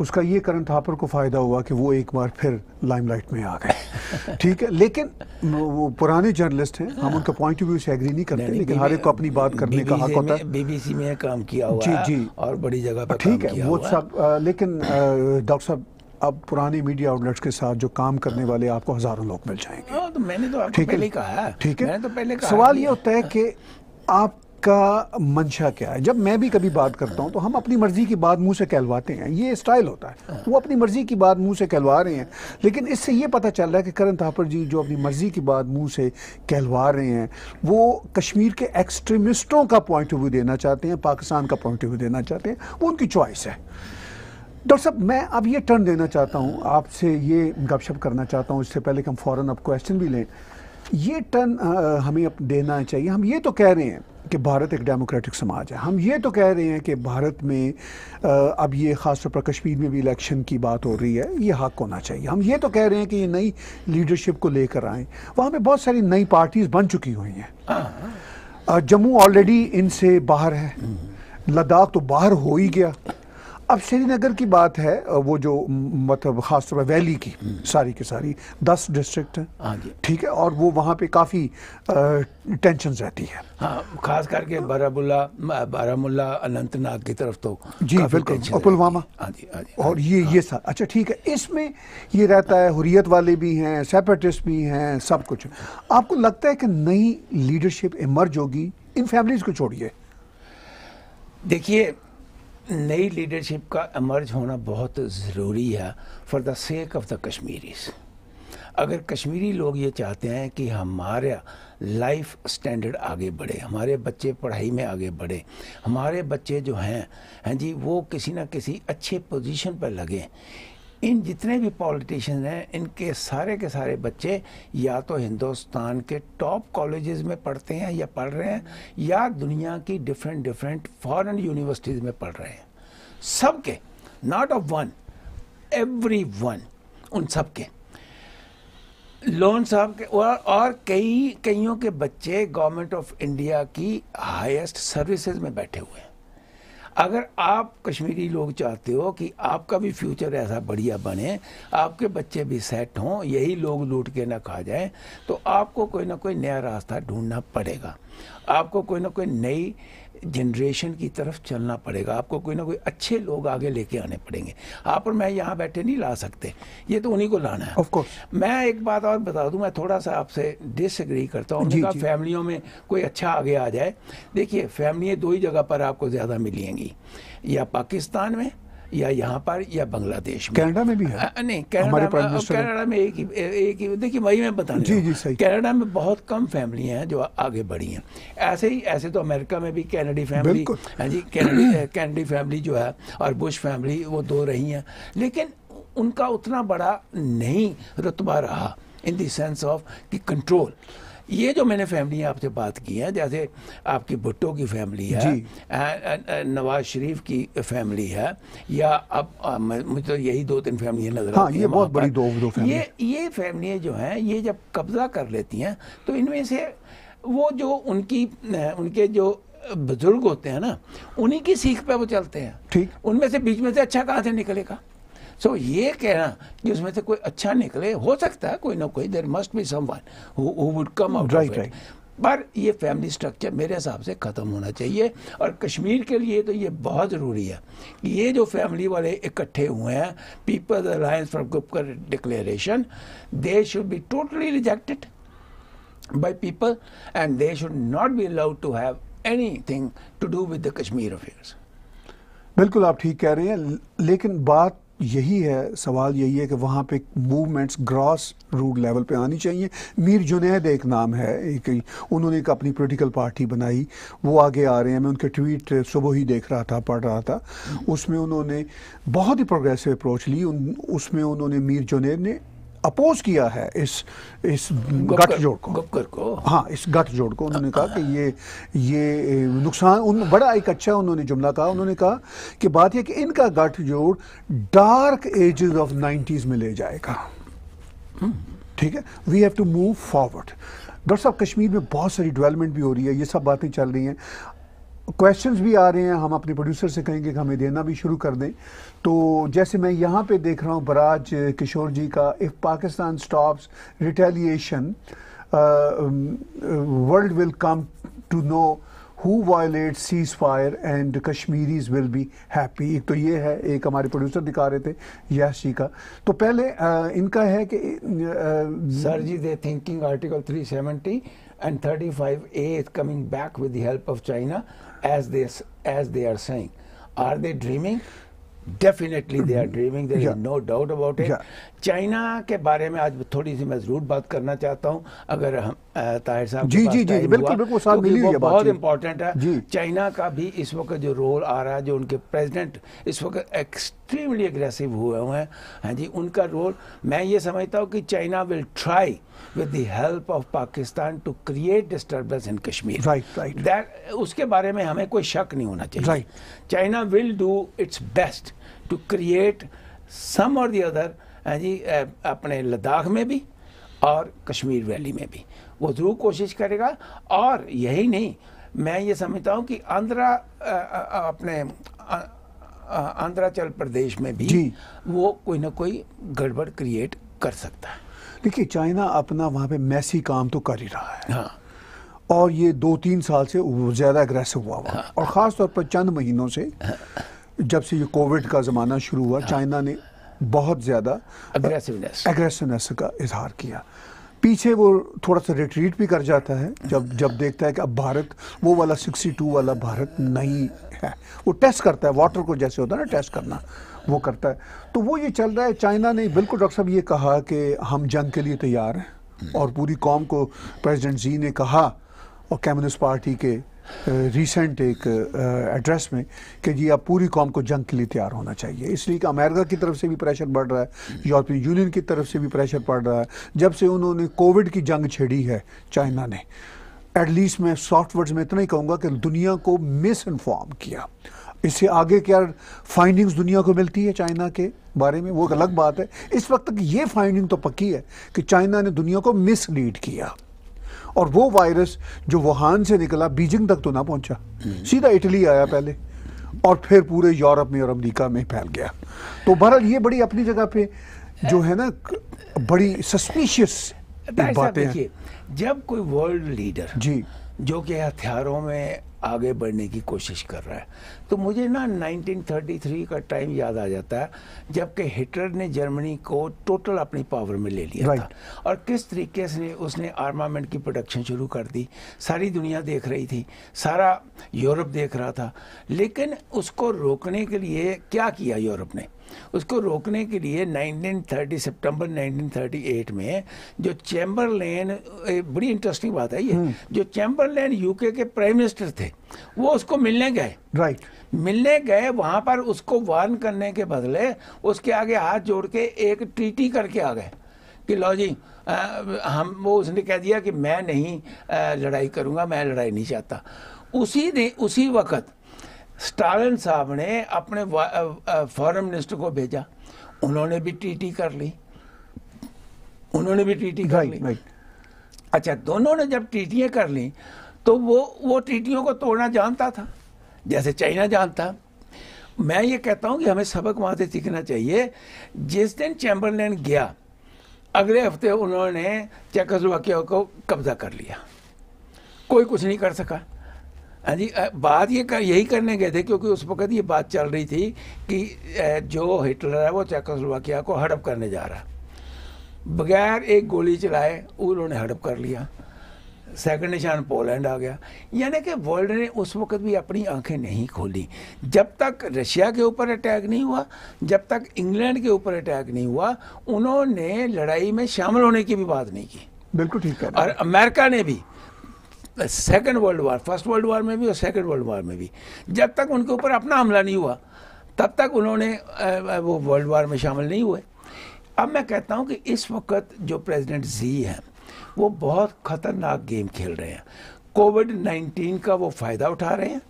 उसका ये करण थापर को फ़ायदा हुआ कि वो एक बार फिर लाइमलाइट में आ गए ठीक है लेकिन वो पुराने जर्नलिस्ट हैं हम उनका पॉइंट ऑफ व्यू से एग्री नहीं करते लेकिन हर एक को अपनी बात करने का हक होता है बीबीसी में काम किया हुआ जी जी और बड़ी जगह पर ठीक है वो सब लेकिन डॉक्टर साहब अब पुराने मीडिया आउटलेट्स के साथ जो काम करने वाले आपको हजारों लोग मिल जाएंगे हाँ, तो मैंने तो आपको पहले कहा ठीक है मैंने तो पहले कहा सवाल ये होता है कि आप का मंशा क्या है जब मैं भी कभी बात करता हूँ तो हम अपनी मर्ज़ी की बात मुंह से कहलवाते हैं ये स्टाइल होता है हाँ। वो अपनी मर्ज़ी की बात मुंह से कहलवा रहे हैं लेकिन इससे ये पता चल रहा है कि करण थापर जी जो अपनी मर्ज़ी की बात मुंह से कहलवा रहे हैं वो कश्मीर के एक्सट्रीमिस्टों का पॉइंट ऑफ व्यू देना चाहते हैं पाकिस्तान का पॉइंट ऑफ व्यू देना चाहते हैं वो उनकी चॉइस है डॉक्टर साहब मैं अब ये टर्न देना चाहता हूँ आपसे ये गपशप करना चाहता हूँ इससे पहले कि हम फ़ौरन अब क्वेश्चन भी लें ये टर्न हमें अब देना चाहिए हम ये तो कह रहे हैं कि भारत एक डेमोक्रेटिक समाज है हम ये तो कह रहे हैं कि भारत में अब ये ख़ास तौर पर कश्मीर में भी इलेक्शन की बात हो रही है ये हक होना चाहिए हम ये तो कह रहे हैं कि ये नई लीडरशिप को लेकर आएँ वहाँ पर बहुत सारी नई पार्टीज़ बन चुकी हुई हैं जम्मू ऑलरेडी इनसे बाहर है हम्म। लद्दाख तो बाहर हो ही गया अब श्रीनगर की बात है वो जो मतलब खासतौर पर वैली की हम्म। सारी की सारी दस डिस्ट्रिक्ट हैं हाँ ठीक है और वो वहाँ पे काफ़ी टेंशन रहती है हाँ खास करके बारामुला बारामुला अनंतनाग की तरफ तो जी बिल्कुल और पुलवामा हाँ हाँ और ये ये सब अच्छा ठीक है इसमें ये रहता है हुरियत वाले भी हैं सेपरेटिस्ट भी हैं सब कुछ आपको लगता है कि नई लीडरशिप इमर्ज होगी इन फैमिलीज को छोड़िए देखिए नई लीडरशिप का एमर्ज होना बहुत ज़रूरी है for the sake of the Kashmiris अगर कश्मीरी लोग ये चाहते हैं कि हमारा लाइफ स्टैंडर्ड आगे बढ़े हमारे बच्चे पढ़ाई में आगे बढ़े हमारे बच्चे जो हैं हैं जी वो किसी ना किसी अच्छे पोजीशन पर लगें इन जितने भी पॉलिटिशियन हैं इनके सारे के सारे बच्चे या तो हिंदुस्तान के टॉप कॉलेजेस में पढ़ते हैं या पढ़ रहे हैं या दुनिया की डिफरेंट डिफरेंट फॉरेन यूनिवर्सिटीज़ में पढ़ रहे हैं सबके not of one everyone उन सबके लोन साहब के और, और कई कईयों के बच्चे गवर्नमेंट ऑफ इंडिया की हाईएस्ट सर्विसेज में बैठे हुए हैं अगर आप कश्मीरी लोग चाहते हो कि आपका भी फ्यूचर ऐसा बढ़िया बने आपके बच्चे भी सेट हों यही लोग लूट के ना खा जाएं तो आपको कोई ना कोई नया रास्ता ढूंढना पड़ेगा आपको कोई ना कोई नई जनरेशन की तरफ चलना पड़ेगा आपको कोई ना कोई अच्छे लोग आगे लेके आने पड़ेंगे आप और मैं यहाँ बैठे नहीं ला सकते ये तो उन्हीं को लाना है ऑफ मैं एक बात और बता दूं मैं थोड़ा सा आपसे डिसएग्री करता हूँ उनका फैमिलियों में कोई अच्छा आगे आ जाए देखिए फैमिलियाँ दो ही जगह पर आपको ज़्यादा मिलेंगी या पाकिस्तान में या यहाँ पर या बांग्लादेश में कनाडा में भी है आ, नहीं कनाडा कनाडा में एक ही एक ही देखिए वही मैं बता जी जी सही कनाडा में बहुत कम फैमिली हैं जो आगे बढ़ी हैं ऐसे ही ऐसे तो अमेरिका में भी कैनेडी फैमिली हाँ जी कैनेडी कैनेडी फैमिली जो है और बुश फैमिली वो दो रही हैं लेकिन उनका उतना बड़ा नहीं रुतबा रहा इन देंस ऑफ कि कंट्रोल ये जो मैंने फैमिली आपसे बात की है जैसे आपकी भुट्टो की फैमिली है नवाज शरीफ की फैमिली है या अब मुझे तो यही दो तीन फैमिली नजर हाँ, ये बहुत बड़ी दो, दो ये ये फैमिली जो हैं ये जब कब्जा कर लेती हैं तो इनमें से वो जो उनकी उनके जो बुजुर्ग होते हैं ना उन्हीं की सीख पे वो चलते हैं ठीक उनमें से बीच में से अच्छा कहाँ से निकलेगा सो so, ये कहना कि उसमें से कोई अच्छा निकले हो सकता है कोई ना कोई there must be someone would come out right right पर ये फैमिली स्ट्रक्चर मेरे हिसाब से ख़त्म होना चाहिए और कश्मीर के लिए तो ये बहुत ज़रूरी है कि ये जो फैमिली वाले इकट्ठे हुए हैं people's alliance for Gupkar declaration they should be totally rejected by people and they should not be allowed to have anything to do the Kashmir affairs बिल्कुल आप ठीक कह रहे हैं लेकिन बात यही है सवाल यही है कि वहाँ पे मूवमेंट्स ग्रास रूट लेवल पे आनी चाहिए मीर जुनेद एक नाम है एक उन्होंने एक अपनी पोलिटिकल पार्टी बनाई वो आगे आ रहे हैं मैं उनके ट्वीट सुबह ही देख रहा था पढ़ रहा था हम्म। उसमें उन्होंने बहुत ही प्रोग्रेसिव अप्रोच ली उन उसमें उन्होंने मीर जुनेद ने अपोज किया है इस इस गठजोड़ को गपकर को हाँ इस गठजोड़ को उन्होंने कहा कि ये ये नुकसान उन बड़ा एक अच्छा उन्होंने जुमला कहा उन्होंने कहा कि बात यह कि इनका गठजोड़ डार्क एजेस ऑफ नाइन्टीज़ में ले जाएगा ठीक है we have to move forward doctor साहब कश्मीर में बहुत सारी डेवलपमेंट भी हो रही है ये सब बातें चल रही हैं क्वेश्चंस भी आ रहे हैं हम अपने प्रोड्यूसर से कहेंगे कि हमें देना भी शुरू कर दें तो जैसे मैं यहाँ पे देख रहा हूँ बराज किशोर जी का if Pakistan stops retaliation world will come to know who violate ceasefire and Kashmiris will be happy एक तो ये है एक हमारे प्रोड्यूसर दिखा रहे थे यश जी का तो पहले uh, इनका है कि सर uh, जी they thinking article 370 and a is coming back with the help of China as they, as they are saying. Are they dreaming? Definitely they are dreaming there is no doubt about it China के बारे में आज थोड़ी सी मैं जरूर बात करना चाहता हूँ अगर हम ताहिर साहब जी जी जी बिल्कुल बिल्कुल साथ तो मिली बहुत इंपॉर्टेंट है चाइना का भी इस वक्त जो रोल आ रहा है जो उनके प्रेसिडेंट इस वक्त एक्सट्रीमली एग्रेसिव हुए हुए हैं हाँ जी उनका रोल मैं ये समझता हूँ कि China will try with the help of Pakistan to create disturbance in Kashmir right right that उसके बारे में हमें कोई शक नहीं होना चाहिए China will do its best to create some और दी अदर हैं जी अपने लद्दाख में भी और कश्मीर वैली में भी वो ज़रूर कोशिश करेगा और यही नहीं मैं ये समझता हूँ कि आंध्रा अपने आंध्राचल प्रदेश में भी वो कोई ना कोई गड़बड़ क्रिएट कर सकता है देखिए चाइना अपना वहाँ पे मैसी काम तो कर ही रहा है हाँ और ये दो तीन साल से ज़्यादा अग्रेसिव हुआ हुआ हाँ। और ख़ास तौर पर चंद महीनों से हाँ। जब से ये कोविड का ज़माना शुरू हुआ चाइना ने बहुत ज़्यादा एग्रेसिवनेस का इजहार किया पीछे वो थोड़ा सा रिट्रीट भी कर जाता है जब जब देखता है कि अब भारत वो वाला 62 वाला भारत नहीं है वो टेस्ट करता है वाटर को जैसे होता है ना टेस्ट करना वो करता है तो वो ये चल रहा है चाइना ने बिल्कुल डॉक्टर साहब ये कहा कि हम जंग के लिए तैयार हैं और पूरी कौम को प्रेसिडेंट जी ने कहा और कम्युनिस्ट पार्टी के रिसेंट एक एड्रेस में कि जी आप पूरी कौम को जंग के लिए तैयार होना चाहिए इसलिए कि अमेरिका की तरफ से भी प्रेशर बढ़ रहा है यूरोपियन यूनियन की तरफ से भी प्रेशर पड़ रहा है जब से उन्होंने कोविड की जंग छेड़ी है चाइना ने एटलीस्ट मैं सॉफ्ट में इतना ही कहूँगा कि दुनिया को मिस इन्फॉर्म किया इससे आगे क्या फाइंडिंग्स दुनिया को मिलती है चाइना के बारे में वो एक अलग बात है इस वक्त तक ये फाइंडिंग तो पक्की है कि चाइना ने दुनिया को मिसलीड किया और वो वायरस जो वुहान से निकला बीजिंग तक तो ना पहुंचा सीधा इटली आया पहले और फिर पूरे यूरोप में और अमेरिका में फैल गया तो बहरहाल ये बड़ी अपनी जगह पे जो है ना बड़ी सस्पिशियस बातें हैं जब कोई वर्ल्ड लीडर जी जो कि हथियारों में आगे बढ़ने की कोशिश कर रहा है तो मुझे ना 1933 का टाइम याद आ जाता है जबकि हिटलर ने जर्मनी को टोटल अपनी पावर में ले लिया था और किस तरीके से उसने आर्मामेंट की प्रोडक्शन शुरू कर दी सारी दुनिया देख रही थी सारा यूरोप देख रहा था लेकिन उसको रोकने के लिए क्या किया यूरोप ने उसको रोकने के लिए 1930 सितंबर 1938 में जो चैम्बरलैन बड़ी इंटरेस्टिंग बात है ये हम्म। जो चैम्बरलैन यूके के प्राइम मिनिस्टर थे वो उसको मिलने गए राइट right. मिलने गए वहाँ पर उसको वार्न करने के बदले उसके आगे हाथ जोड़ के एक ट्रीटी करके आ गए कि लो जी आ, हम वो उसने कह दिया कि मैं नहीं आ, लड़ाई करूँगा मैं लड़ाई नहीं चाहता उसी दिन उसी वक्त स्टालिन साहब ने अपने फॉरेन मिनिस्टर को भेजा उन्होंने भी टीटी कर ली उन्होंने भी टीटी कर ली भाई। अच्छा दोनों ने जब टीटियाँ कर ली तो वो वो टीटियों को तोड़ना जानता था जैसे चाइना जानता मैं ये कहता हूँ कि हमें सबक वहाँ से सीखना चाहिए जिस दिन चैम्बरलैंड गया अगले हफ्ते उन्होंने चेकोस्लोवाकिया को कब्जा कर लिया कोई कुछ नहीं कर सका हाँ जी बात ये कर यही करने गए थे क्योंकि उस वक्त ये बात चल रही थी कि जो हिटलर है वो चेकोस्लोवाकिया को हड़प करने जा रहा बगैर एक गोली चलाए उन्होंने हड़प कर लिया सेकंड निशान पोलैंड आ गया यानी कि वर्ल्ड ने उस वक्त भी अपनी आंखें नहीं खोली जब तक रशिया के ऊपर अटैक नहीं हुआ जब तक इंग्लैंड के ऊपर अटैक नहीं हुआ उन्होंने लड़ाई में शामिल होने की भी बात नहीं की बिल्कुल ठीक है और अमेरिका ने भी second world war first world war में भी और सेकेंड वर्ल्ड वार में भी जब तक उनके ऊपर अपना हमला नहीं हुआ तब तक उन्होंने वो वर्ल्ड वार में शामिल नहीं हुए अब मैं कहता हूँ कि इस वक्त जो प्रेसिडेंट जी हैं वो बहुत खतरनाक गेम खेल रहे हैं कोविड नाइन्टीन का वो फ़ायदा उठा रहे हैं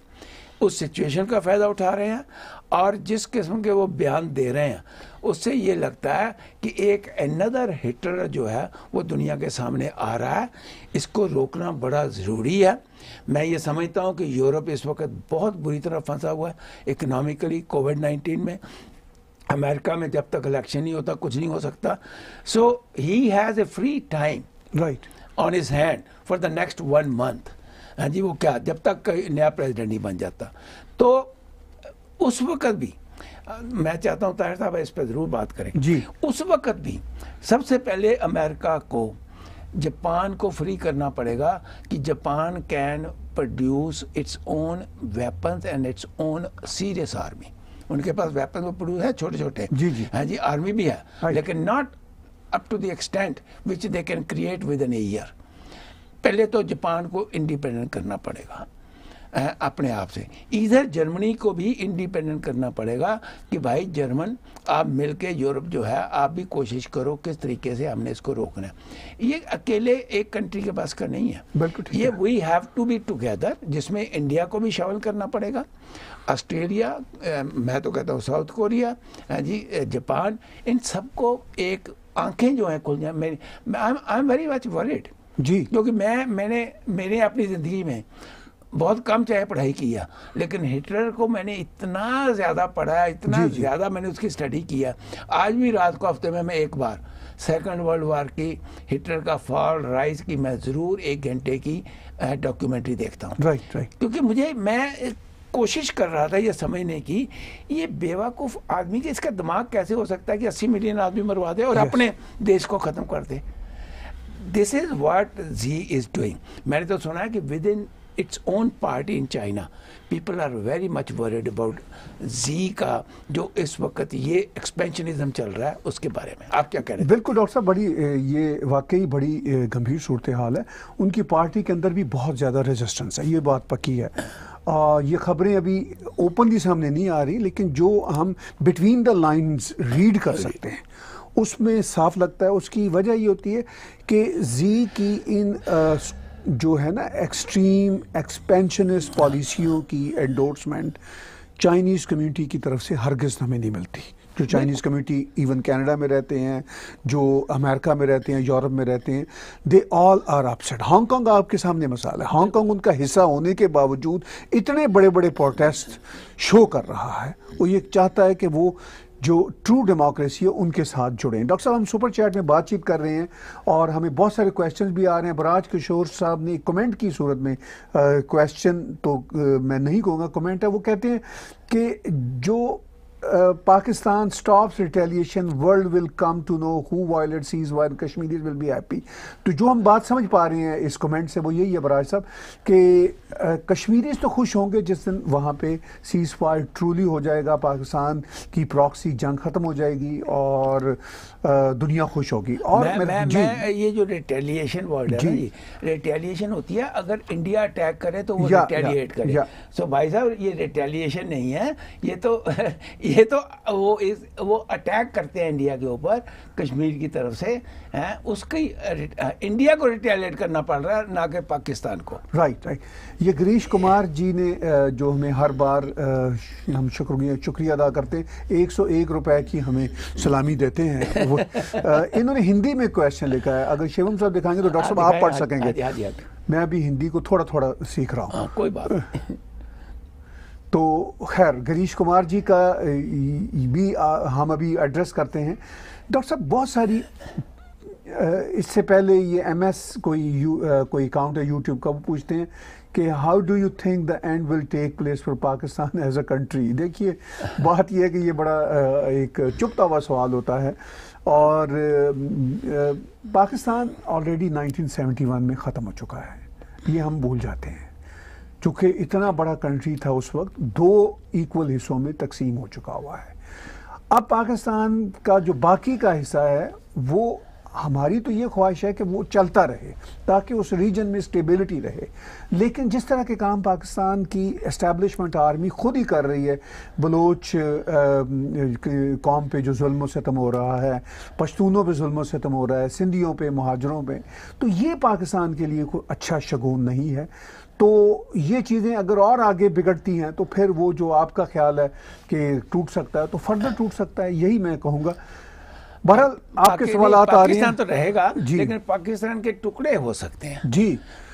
उस सिचुएशन का फ़ायदा उठा रहे हैं और जिस किस्म के वो बयान दे रहे हैं उससे ये लगता है कि एक अनदर हिटर जो है वो दुनिया के सामने आ रहा है इसको रोकना बड़ा ज़रूरी है मैं ये समझता हूँ कि यूरोप इस वक्त बहुत बुरी तरह फंसा हुआ है इकनॉमिकली कोविड नाइन्टीन में अमेरिका में जब तक इलेक्शन नहीं होता कुछ नहीं हो सकता so he has a free time right on his hand for the next one month हाँ जी वो क्या जब तक नया प्रेसिडेंट नहीं बन जाता तो उस वक़्त भी मैं चाहता हूं ताहिर साहब इस पर ज़रूर बात करें जी उस वक़्त भी सबसे पहले अमेरिका को जापान को फ्री करना पड़ेगा कि Japan can produce its own weapons and its own serious army उनके पास वेपन वो प्रोड्यूस है छोटे छोटे जी जी हाँ जी आर्मी भी है हाँ लेकिन not up to the extent which they can create with an year पहले तो जापान को इंडिपेंडेंट करना पड़ेगा अपने आप से इधर जर्मनी को भी इंडिपेंडेंट करना पड़ेगा कि भाई जर्मन आप मिलके यूरोप जो है आप भी कोशिश करो किस तरीके से हमने इसको रोकना है ये अकेले एक कंट्री के पास का नहीं है बिल्कुल ये we have to be together जिसमें इंडिया को भी शामिल करना पड़ेगा ऑस्ट्रेलिया मैं तो कहता हूँ साउथ कोरिया जी जापान इन सबको एक आंखें जो हैं खुल जाए मेरी I am very much worried जी क्योंकि मैं मैंने मैंने अपनी ज़िंदगी में बहुत कम चाहे पढ़ाई किया लेकिन हिटलर को मैंने इतना ज़्यादा पढ़ा इतना ज़्यादा मैंने उसकी स्टडी किया आज भी रात को हफ्ते में मैं एक बार सेकेंड वर्ल्ड वार की हिटलर का फॉल राइज की मैं ज़रूर एक घंटे की डॉक्यूमेंट्री देखता हूँ राइट राइट क्योंकि मुझे मैं कोशिश कर रहा था यह समझने की ये बेवकूफ़ आदमी के इसका दिमाग कैसे हो सकता है कि अस्सी मिलियन आदमी मरवा दे और yes. अपने देश को ख़त्म कर दे this is what Xi is doing मैंने तो सुना है कि within its own party in China people are very much worried about Xi का जो इस वक्त ये एक्सपेंशनिज्म चल रहा है उसके बारे में आप क्या कह रहे हैं बिल्कुल डॉक्टर साहब बड़ी ये वाकई बड़ी गंभीर सूरत हाल है उनकी पार्टी के अंदर भी बहुत ज़्यादा रेजिस्टेंस है ये बात पक्की है आ, ये खबरें अभी ओपनली सामने नहीं आ रही लेकिन जो हम बिटवीन द लाइन्स रीड कर सकते हैं उसमें साफ लगता है उसकी वजह ये होती है कि जी की इन जो है ना एक्सट्रीम एक्सपेंशनिस्ट पॉलिसियों की एंडोर्समेंट चाइनीज़ कम्युनिटी की तरफ से हरगिज़ हमें नहीं मिलती जो चाइनीज़ कम्युनिटी इवन कनाडा में रहते हैं जो अमेरिका में रहते हैं यूरोप में रहते हैं they all are upset Hong Kong आपके सामने मसाल है हांगकॉन्ग उनका हिस्सा होने के बावजूद इतने बड़े बड़े प्रोटेस्ट शो कर रहा है वो ये चाहता है कि वो जो ट्रू डेमोक्रेसी है उनके साथ जुड़े हैं डॉक्टर साहब हम सुपर चैट में बातचीत कर रहे हैं और हमें बहुत सारे क्वेश्चन भी आ रहे हैं बराज किशोर साहब ने कमेंट की सूरत में क्वेश्चन तो आ, मैं नहीं कहूँगा कमेंट है वो कहते हैं कि जो Pakistan uh, Pakistan retaliation world will come to know who violate cease ceasefire, Kashmiris will be happy तो जो हम बात समझ पा रहे हैं इस कमेंट से वो यही है बराज साहब कि कश्मीरीज uh, तो खुश होंगे जिस दिन वहाँ पे सीज फायर ट्रूली हो जाएगा पाकिस्तान की प्रॉक्सी जंग ख़त्म हो जाएगी और आ, uh, दुनिया खुश होगी और मैं, मैं, मैं, ये जो रिटेलिएशन वर्ड है रिटेलिएशन होती है अगर इंडिया अटैक करे तो वो रिटेलिएट करे सो भाई साहब ये रिटेलिएशन नहीं है ये तो ये तो वो इस वो अटैक करते हैं इंडिया के ऊपर कश्मीर की तरफ से है उसकी इंडिया uh, uh, को रिटेलेट करना पड़ रहा है ना कि पाकिस्तान को राइट राइट ये गिरीश कुमार जी ने uh, जो हमें हर बार हम शुक्रिया शुक्रिया अदा करते हैं एक सौ एक रुपये की हमें सलामी देते हैं वो इन्होंने हिंदी में क्वेश्चन लिखा है अगर शिवम साहब दिखाएंगे तो डॉक्टर साहब हाँ, आप पढ़ हाँ, सकेंगे हाँ, मैं अभी हिंदी को थोड़ा थोड़ा सीख रहा हूँ कोई बात तो खैर गरीश कुमार जी का भी हम अभी एड्रेस करते हैं डॉक्टर साहब बहुत सारी इससे पहले ये एमएस कोई यू कोई अकाउंट है यूट्यूब का वो पूछते हैं कि how do you think the end will take place for Pakistan as a country देखिए बात यह है कि ये बड़ा एक चुपता हुआ सवाल होता है और पाकिस्तान ऑलरेडी 1971 में ख़त्म हो चुका है ये हम भूल जाते हैं चूँकि इतना बड़ा कंट्री था उस वक्त दो इक्वल हिस्सों में तकसीम हो चुका हुआ है अब पाकिस्तान का जो बाकी का हिस्सा है वो हमारी तो ये ख्वाहिश है कि वो चलता रहे ताकि उस रीजन में स्टेबिलिटी रहे लेकिन जिस तरह के काम पाकिस्तान की एस्टेब्लिशमेंट आर्मी खुद ही कर रही है बलोच कौम पे जो जुल्म सितम हो रहा है पश्तूनों पे जुल्म सितम हो रहा है सिंधियों पे महाजरों पे तो ये पाकिस्तान के लिए कोई अच्छा शगुन नहीं है तो ये चीज़ें अगर और आगे बिगड़ती हैं तो फिर वो जो आपका ख्याल है कि टूट सकता है तो फर्दर हाँ। टूट सकता है यही मैं कहूँगा बहरहाल आपके सवाल आ रहे हैं तो रहेगा जी लेकिन पाकिस्तान के टुकड़े हो सकते हैं जी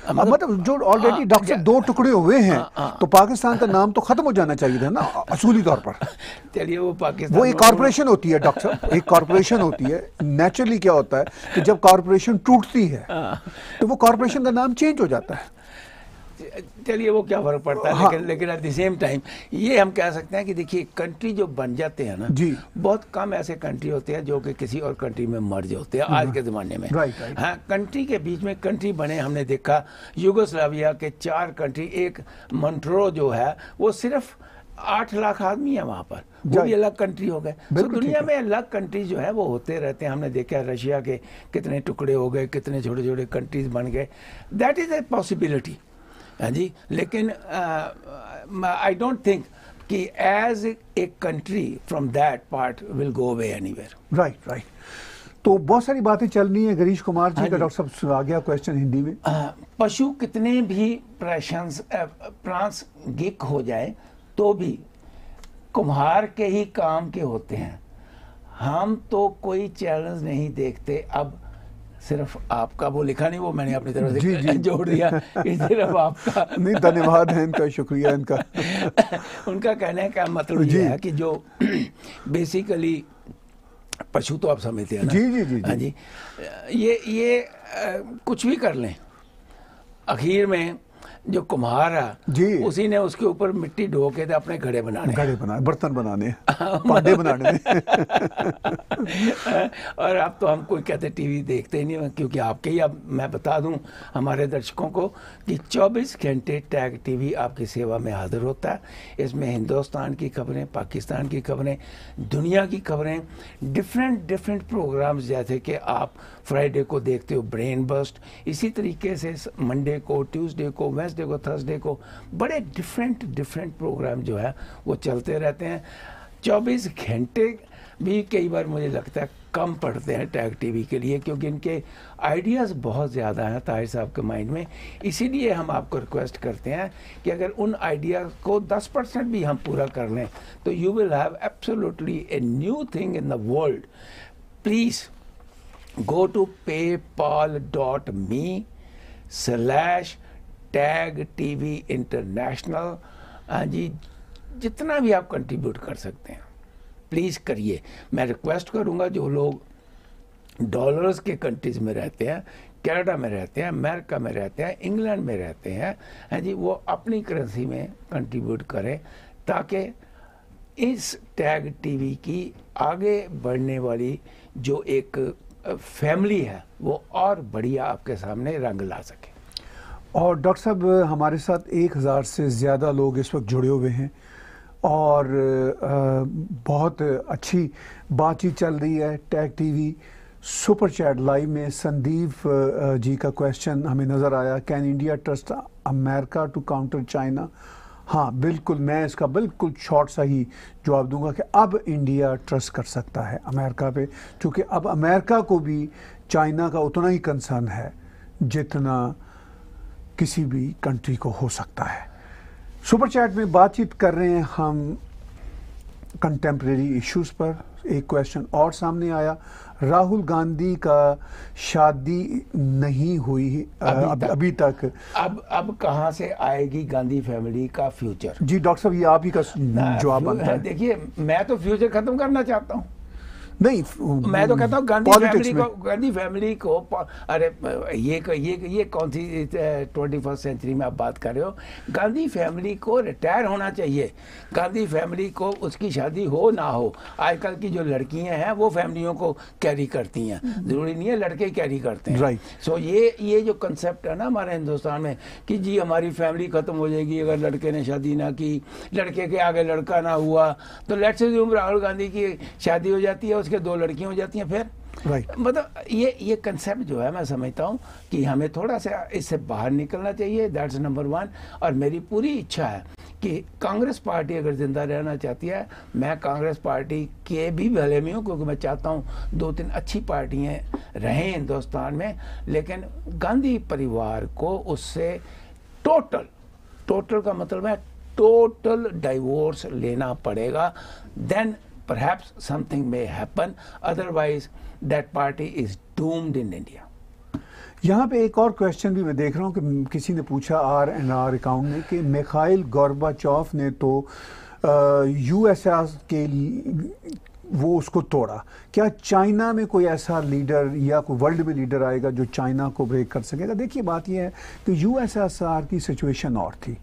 मतलब, मतलब जो ऑलरेडी हाँ, डॉक्टर हाँ, दो टुकड़े हुए हैं आ, आ, तो पाकिस्तान का नाम तो खत्म हो जाना चाहिए था ना असूली तौर पर चलिए वो पाकिस्तान वो एक कॉरपोरेशन होती है डॉक्टर एक कॉरपोरेशन होती है नेचुरली क्या होता है कि जब कॉरपोरेशन टूटती है तो वो कॉरपोरेशन का नाम चेंज हो जाता है चलिए वो क्या फर्क पड़ता है हाँ। लेकिन लेकिन एट द सेम टाइम ये हम कह सकते हैं कि देखिए कंट्री जो बन जाते हैं ना जी बहुत कम ऐसे कंट्री होते हैं जो कि किसी और कंट्री में मर्ज होते हैं आज हाँ। के ज़माने में राइट राइट हाँ कंट्री के बीच में कंट्री बने हमने देखा युगोस्लाविया के चार कंट्री एक मंट्रो जो है वो सिर्फ आठ लाख आदमी है वहाँ पर वो भी अलग कंट्री हो गए तो दुनिया में अलग कंट्री जो है वो होते रहते हैं हमने देखा रशिया के कितने टुकड़े हो गए कितने छोटे छोटे कंट्रीज बन गए दैट इज ए पॉसिबिलिटी हाँ जी लेकिन आई डोंट थिंक कि as a country from that part will go away anywhere right right तो बहुत सारी बातें चल रही है गरीश कुमार जी हाँ का डॉक्टर साहब आ गया क्वेश्चन हिंदी में पशु कितने भी प्रशंस प्रांस गिक हो जाए तो भी कुम्हार के ही काम के होते हैं हम तो कोई चैलेंज नहीं देखते अब सिर्फ आपका वो लिखा नहीं वो मैंने अपनी तरफ से जोड़ दिया कि सिर्फ आपका नहीं धन्यवाद है इनका शुक्रिया इनका उनका कहने का मतलब ये है कि जो बेसिकली पशु तो आप समझते हैं जी जी जी हाँ जी ये ये कुछ भी कर लें आखिर में जो कुम्हार है जी उसी ने उसके ऊपर मिट्टी ढो के अपने घड़े बनाने घड़े बनाने बर्तन बनाने हाँ, पादे बनाने और अब तो हम कोई कहते टीवी देखते नहीं क्योंकि आपके ही अब मैं बता दूं हमारे दर्शकों को कि 24 घंटे टैग टीवी आपकी सेवा में हाजिर होता है इसमें हिंदुस्तान की खबरें पाकिस्तान की खबरें दुनिया की खबरें डिफरेंट डिफरेंट प्रोग्राम्स जैसे कि आप फ्राइडे को देखते हो ब्रेन बस्ट इसी तरीके से मंडे को ट्यूसडे को वेंसडे को थर्सडे को बड़े डिफरेंट डिफरेंट प्रोग्राम जो है वो चलते रहते हैं चौबीस घंटे भी कई बार मुझे लगता है कम पढ़ते हैं टैग टीवी के लिए क्योंकि इनके आइडियाज़ बहुत ज़्यादा हैं ताहिर साहब के माइंड में इसीलिए हम आपको रिक्वेस्ट करते हैं कि अगर उन आइडिया को 10 परसेंट भी हम पूरा कर लें तो you will have absolutely a new thing in the world please go to paypal.me slash tag TV international हाँ जी जितना भी आप कंट्रीब्यूट कर सकते हैं प्लीज़ करिए मैं रिक्वेस्ट करूँगा जो लोग डॉलर्स के कंट्रीज़ में रहते हैं कनाडा में रहते हैं अमेरिका में रहते हैं इंग्लैंड में रहते हैं हाँ जी वो अपनी करेंसी में कंट्रीब्यूट करें ताकि इस टैग टीवी की आगे बढ़ने वाली जो एक फैमिली है वो और बढ़िया आपके सामने रंग ला सके और डॉक्टर साहब हमारे साथ एक हज़ार से ज़्यादा लोग इस वक्त जुड़े हुए हैं और बहुत अच्छी बातचीत चल रही है tag TV super chat live में संदीप जी का क्वेश्चन हमें नज़र आया can India trust America to counter China हाँ बिल्कुल मैं इसका बिल्कुल शॉर्ट सा ही जवाब दूंगा कि अब इंडिया ट्रस्ट कर सकता है अमेरिका पे क्योंकि अब अमेरिका को भी चाइना का उतना ही कंसर्न है जितना किसी भी कंट्री को हो सकता है सुपर चैट में बातचीत कर रहे हैं हम कंटेम्प्रेरी इश्यूज़ पर एक क्वेश्चन और सामने आया राहुल गांधी का शादी नहीं हुई अभी, तक, अभी तक अब अब कहां से आएगी गांधी फैमिली का फ्यूचर जी डॉक्टर साहब ये आप ही का जवाब बनता है देखिए मैं तो फ्यूचर खत्म करना चाहता हूँ नहीं मैं तो कहता हूँ गांधी फैमिली को गांधी फैमिली को अरे ये ये ये कौन सी ट्वेंटी फर्स्ट सेंचुरी में आप बात कर रहे हो गांधी फैमिली को रिटायर होना चाहिए गांधी फैमिली को उसकी शादी हो ना हो आजकल की जो लड़कियां हैं वो फैमिलियों को कैरी करती हैं हम्म। जरूरी नहीं है लड़के कैरी करते हैं राइट सो ये ये जो कंसेप्ट है ना हमारे हिंदुस्तान में कि जी हमारी फैमिली ख़त्म हो जाएगी अगर लड़के ने शादी ना की लड़के के आगे लड़का ना हुआ तो लेट्स राहुल गांधी की शादी हो जाती है के दो लड़कियां हो जाती हैं फिर Right. मतलब ये ये कंसेप्ट जो है मैं समझता हूँ कि हमें थोड़ा सा इससे बाहर निकलना चाहिए दैट्स नंबर वन और मेरी पूरी इच्छा है कि कांग्रेस पार्टी अगर ज़िंदा रहना चाहती है मैं कांग्रेस पार्टी के भी भले में हूँ क्योंकि मैं चाहता हूँ दो तीन अच्छी पार्टियाँ रहें हिंदुस्तान में लेकिन गांधी परिवार को उससे टोटल टोटल का मतलब है टोटल डाइवोर्स लेना पड़ेगा then perhaps something may happen otherwise that party is doomed in India. यहाँ पे एक और क्वेश्चन भी मैं देख रहा हूँ कि किसी ने पूछा आर एन आर अकाउंट में कि मिखाइल गोरबाचौफ ने तो यूएसएस के वो उसको तोड़ा क्या चाइना में कोई ऐसा लीडर या कोई वर्ल्ड में लीडर आएगा जो चाइना को ब्रेक कर सकेगा देखिए बात यह है कि यूएसएसआर की सिचुएशन और थी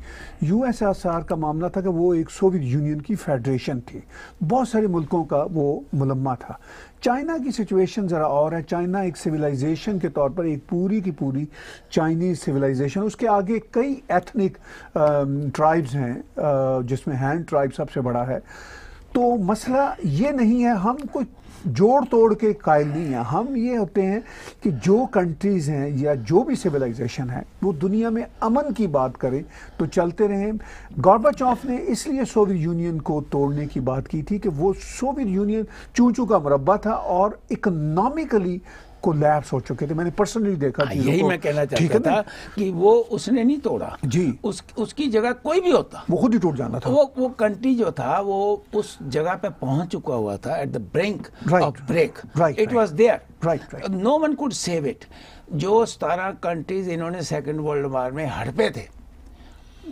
यूएसएसआर का मामला था कि वो एक सोवियत यूनियन की फेडरेशन थी बहुत सारे मुल्कों का वो मुलम्मा था चाइना की सिचुएशन ज़रा और है चाइना एक सिविलाइजेशन के तौर पर एक पूरी की पूरी चाइनीज़ सिविलाइजेशन उसके आगे कई एथनिक ट्राइब्स हैं जिसमें हैंड ट्राइब सबसे बड़ा है तो मसला ये नहीं है हम कोई जोड़ तोड़ के कायल नहीं है हम ये होते हैं कि जो कंट्रीज़ हैं या जो भी सिविलाइजेशन है वो दुनिया में अमन की बात करें तो चलते रहें चौफ ने इसलिए सोवियत यूनियन को तोड़ने की बात की थी कि वो सोवियत यूनियन चूँ का मुरबा था और इकनॉमिकली को लैप्स हो चुके थे मैंने पर्सनली देखा आ, हाँ, यही मैं कहना चाहता था था कि वो उसने नहीं तोड़ा जी उस, उसकी जगह कोई भी होता वो खुद ही टूट जाना था वो वो कंट्री जो था वो उस जगह पे पहुंच चुका हुआ था at the brink of break it was there right no one could save it जो सतारह कंट्रीज इन्होंने सेकेंड वर्ल्ड वार में हड़पे थे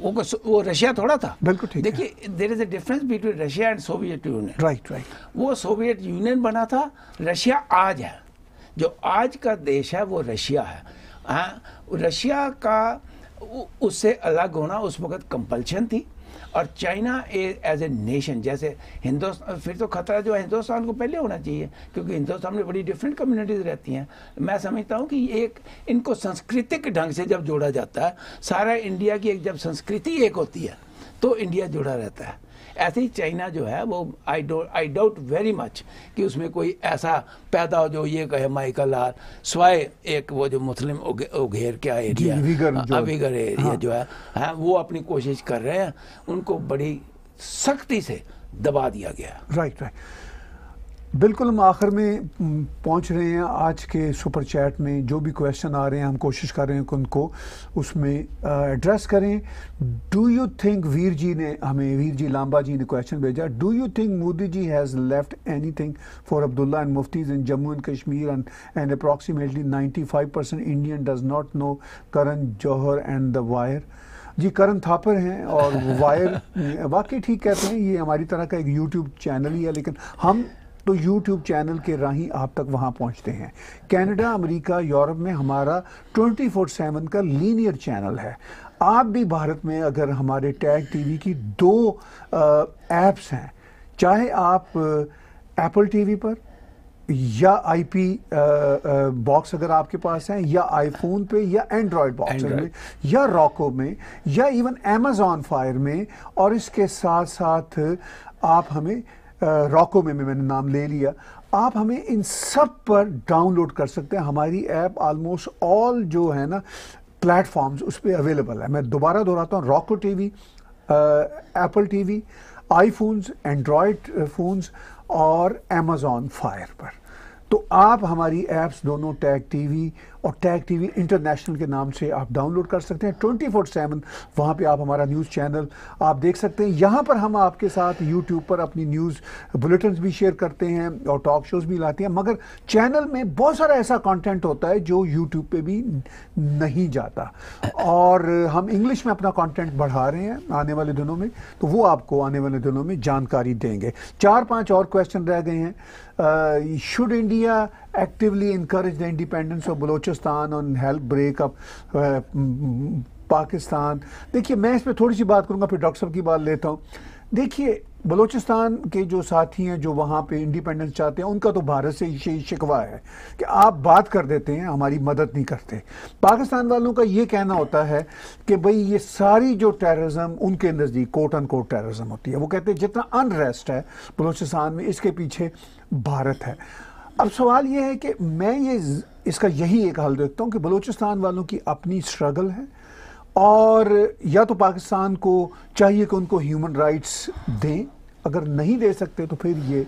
वो कस, वो रशिया थोड़ा था बिल्कुल ठीक देखिए there is a difference between Russia and Soviet Union right right वो सोवियत यूनियन बना था रशिया आज है जो आज का देश है वो रशिया है हाँ रशिया का उससे अलग होना उस वक्त कंपल्शन थी और चाइना एज ए नेशन जैसे हिंदुस्तान फिर तो खतरा जो है हिंदुस्तान को पहले होना चाहिए क्योंकि हिंदुस्तान में बड़ी डिफरेंट कम्युनिटीज़ रहती हैं मैं समझता हूँ कि एक इनको सांस्कृतिक ढंग से जब जोड़ा जाता है सारा इंडिया की एक जब संस्कृति एक होती है तो इंडिया जुड़ा रहता है ऐसे ही चाइना जो है वो I don't I doubt very much कि उसमें कोई ऐसा पैदा हो जो ये कहे माइकल आर स्वाय एक वो जो मुस्लिम उघेर क्या एरिया अवीगर एरिया हाँ। जो है हाँ, वो अपनी कोशिश कर रहे हैं उनको बड़ी सख्ती से दबा दिया गया राइट राइट बिल्कुल हम आखिर में पहुंच रहे हैं आज के सुपर चैट में जो भी क्वेश्चन आ रहे हैं हम कोशिश कर रहे हैं कि उनको उसमें एड्रेस करें do you think Vir ji ने हमें वीर जी लांबा जी ने क्वेश्चन भेजा do you think Modi ji has left anything for Abdullah and Muftis in Jammu and Kashmir and and approximately ninety percent Indian does not know Karan Johar and the Wire जी करण थापर हैं और वायर वाकई ठीक कहते हैं ये हमारी तरह का एक यूट्यूब चैनल ही है लेकिन हम तो यूट्यूब चैनल के राही आप तक वहाँ पहुँचते हैं कैनेडा अमेरिका यूरोप में हमारा ट्वेंटी फोर सेवन का लीनियर चैनल है आप भी भारत में अगर हमारे टैग टीवी की दो ऐप्स हैं चाहे आप एप्पल टीवी पर या आईपी बॉक्स अगर आपके पास है या आईफोन पे या एंड्रॉयड बॉक्स में या रॉको में या इवन एमेजॉन फायर में और इसके साथ साथ आप हमें रॉको में भी मैंने नाम ले लिया आप हमें इन सब पर डाउनलोड कर सकते हैं हमारी ऐप आलमोस्ट ऑल जो है ना प्लेटफॉर्म्स उस पर अवेलेबल है मैं दोबारा दोहराता हूँ Roku T V Apple T V iPhones Android phones और अमेज़ॉन फायर पर तो आप हमारी ऐप्स दोनों टैग टी वी और टैग टीवी इंटरनेशनल के नाम से आप डाउनलोड कर सकते हैं ट्वेंटी फोर सेवन वहाँ पर आप हमारा न्यूज़ चैनल आप देख सकते हैं यहाँ पर हम आपके साथ यूट्यूब पर अपनी न्यूज़ बुलेटिन भी शेयर करते हैं और टॉक शोज़ भी लाते हैं मगर चैनल में बहुत सारा ऐसा कॉन्टेंट होता है जो यूट्यूब पर भी नहीं जाता और हम इंग्लिश में अपना कॉन्टेंट बढ़ा रहे हैं आने वाले दिनों में तो वो आपको आने वाले दिनों में जानकारी देंगे चार पाँच और क्वेश्चन रह गए हैं Uh, should India actively encourage the independence of Balochistan and help break up uh, Pakistan? देखिए मैं इस पर थोड़ी सी बात करूँगा फिर डॉक्टर साहब की बात लेता हूँ देखिए बलूचिस्तान के जो साथी हैं जो वहाँ पे इंडिपेंडेंस चाहते हैं उनका तो भारत से ये शिकवा है कि आप बात कर देते हैं हमारी मदद नहीं करते पाकिस्तान वालों का ये कहना होता है कि भाई ये सारी जो टेररिज्म उनके नज़दीक कोट अन कोट टेररिज्म होती है वो कहते हैं जितना अनरेस्ट है बलूचिस्तान में इसके पीछे भारत है अब सवाल ये है कि मैं ये इसका यही एक हल देखता हूँ कि बलूचिस्तान वालों की अपनी स्ट्रगल है और या तो पाकिस्तान को चाहिए कि उनको ह्यूमन राइट्स दें अगर नहीं दे सकते तो फिर ये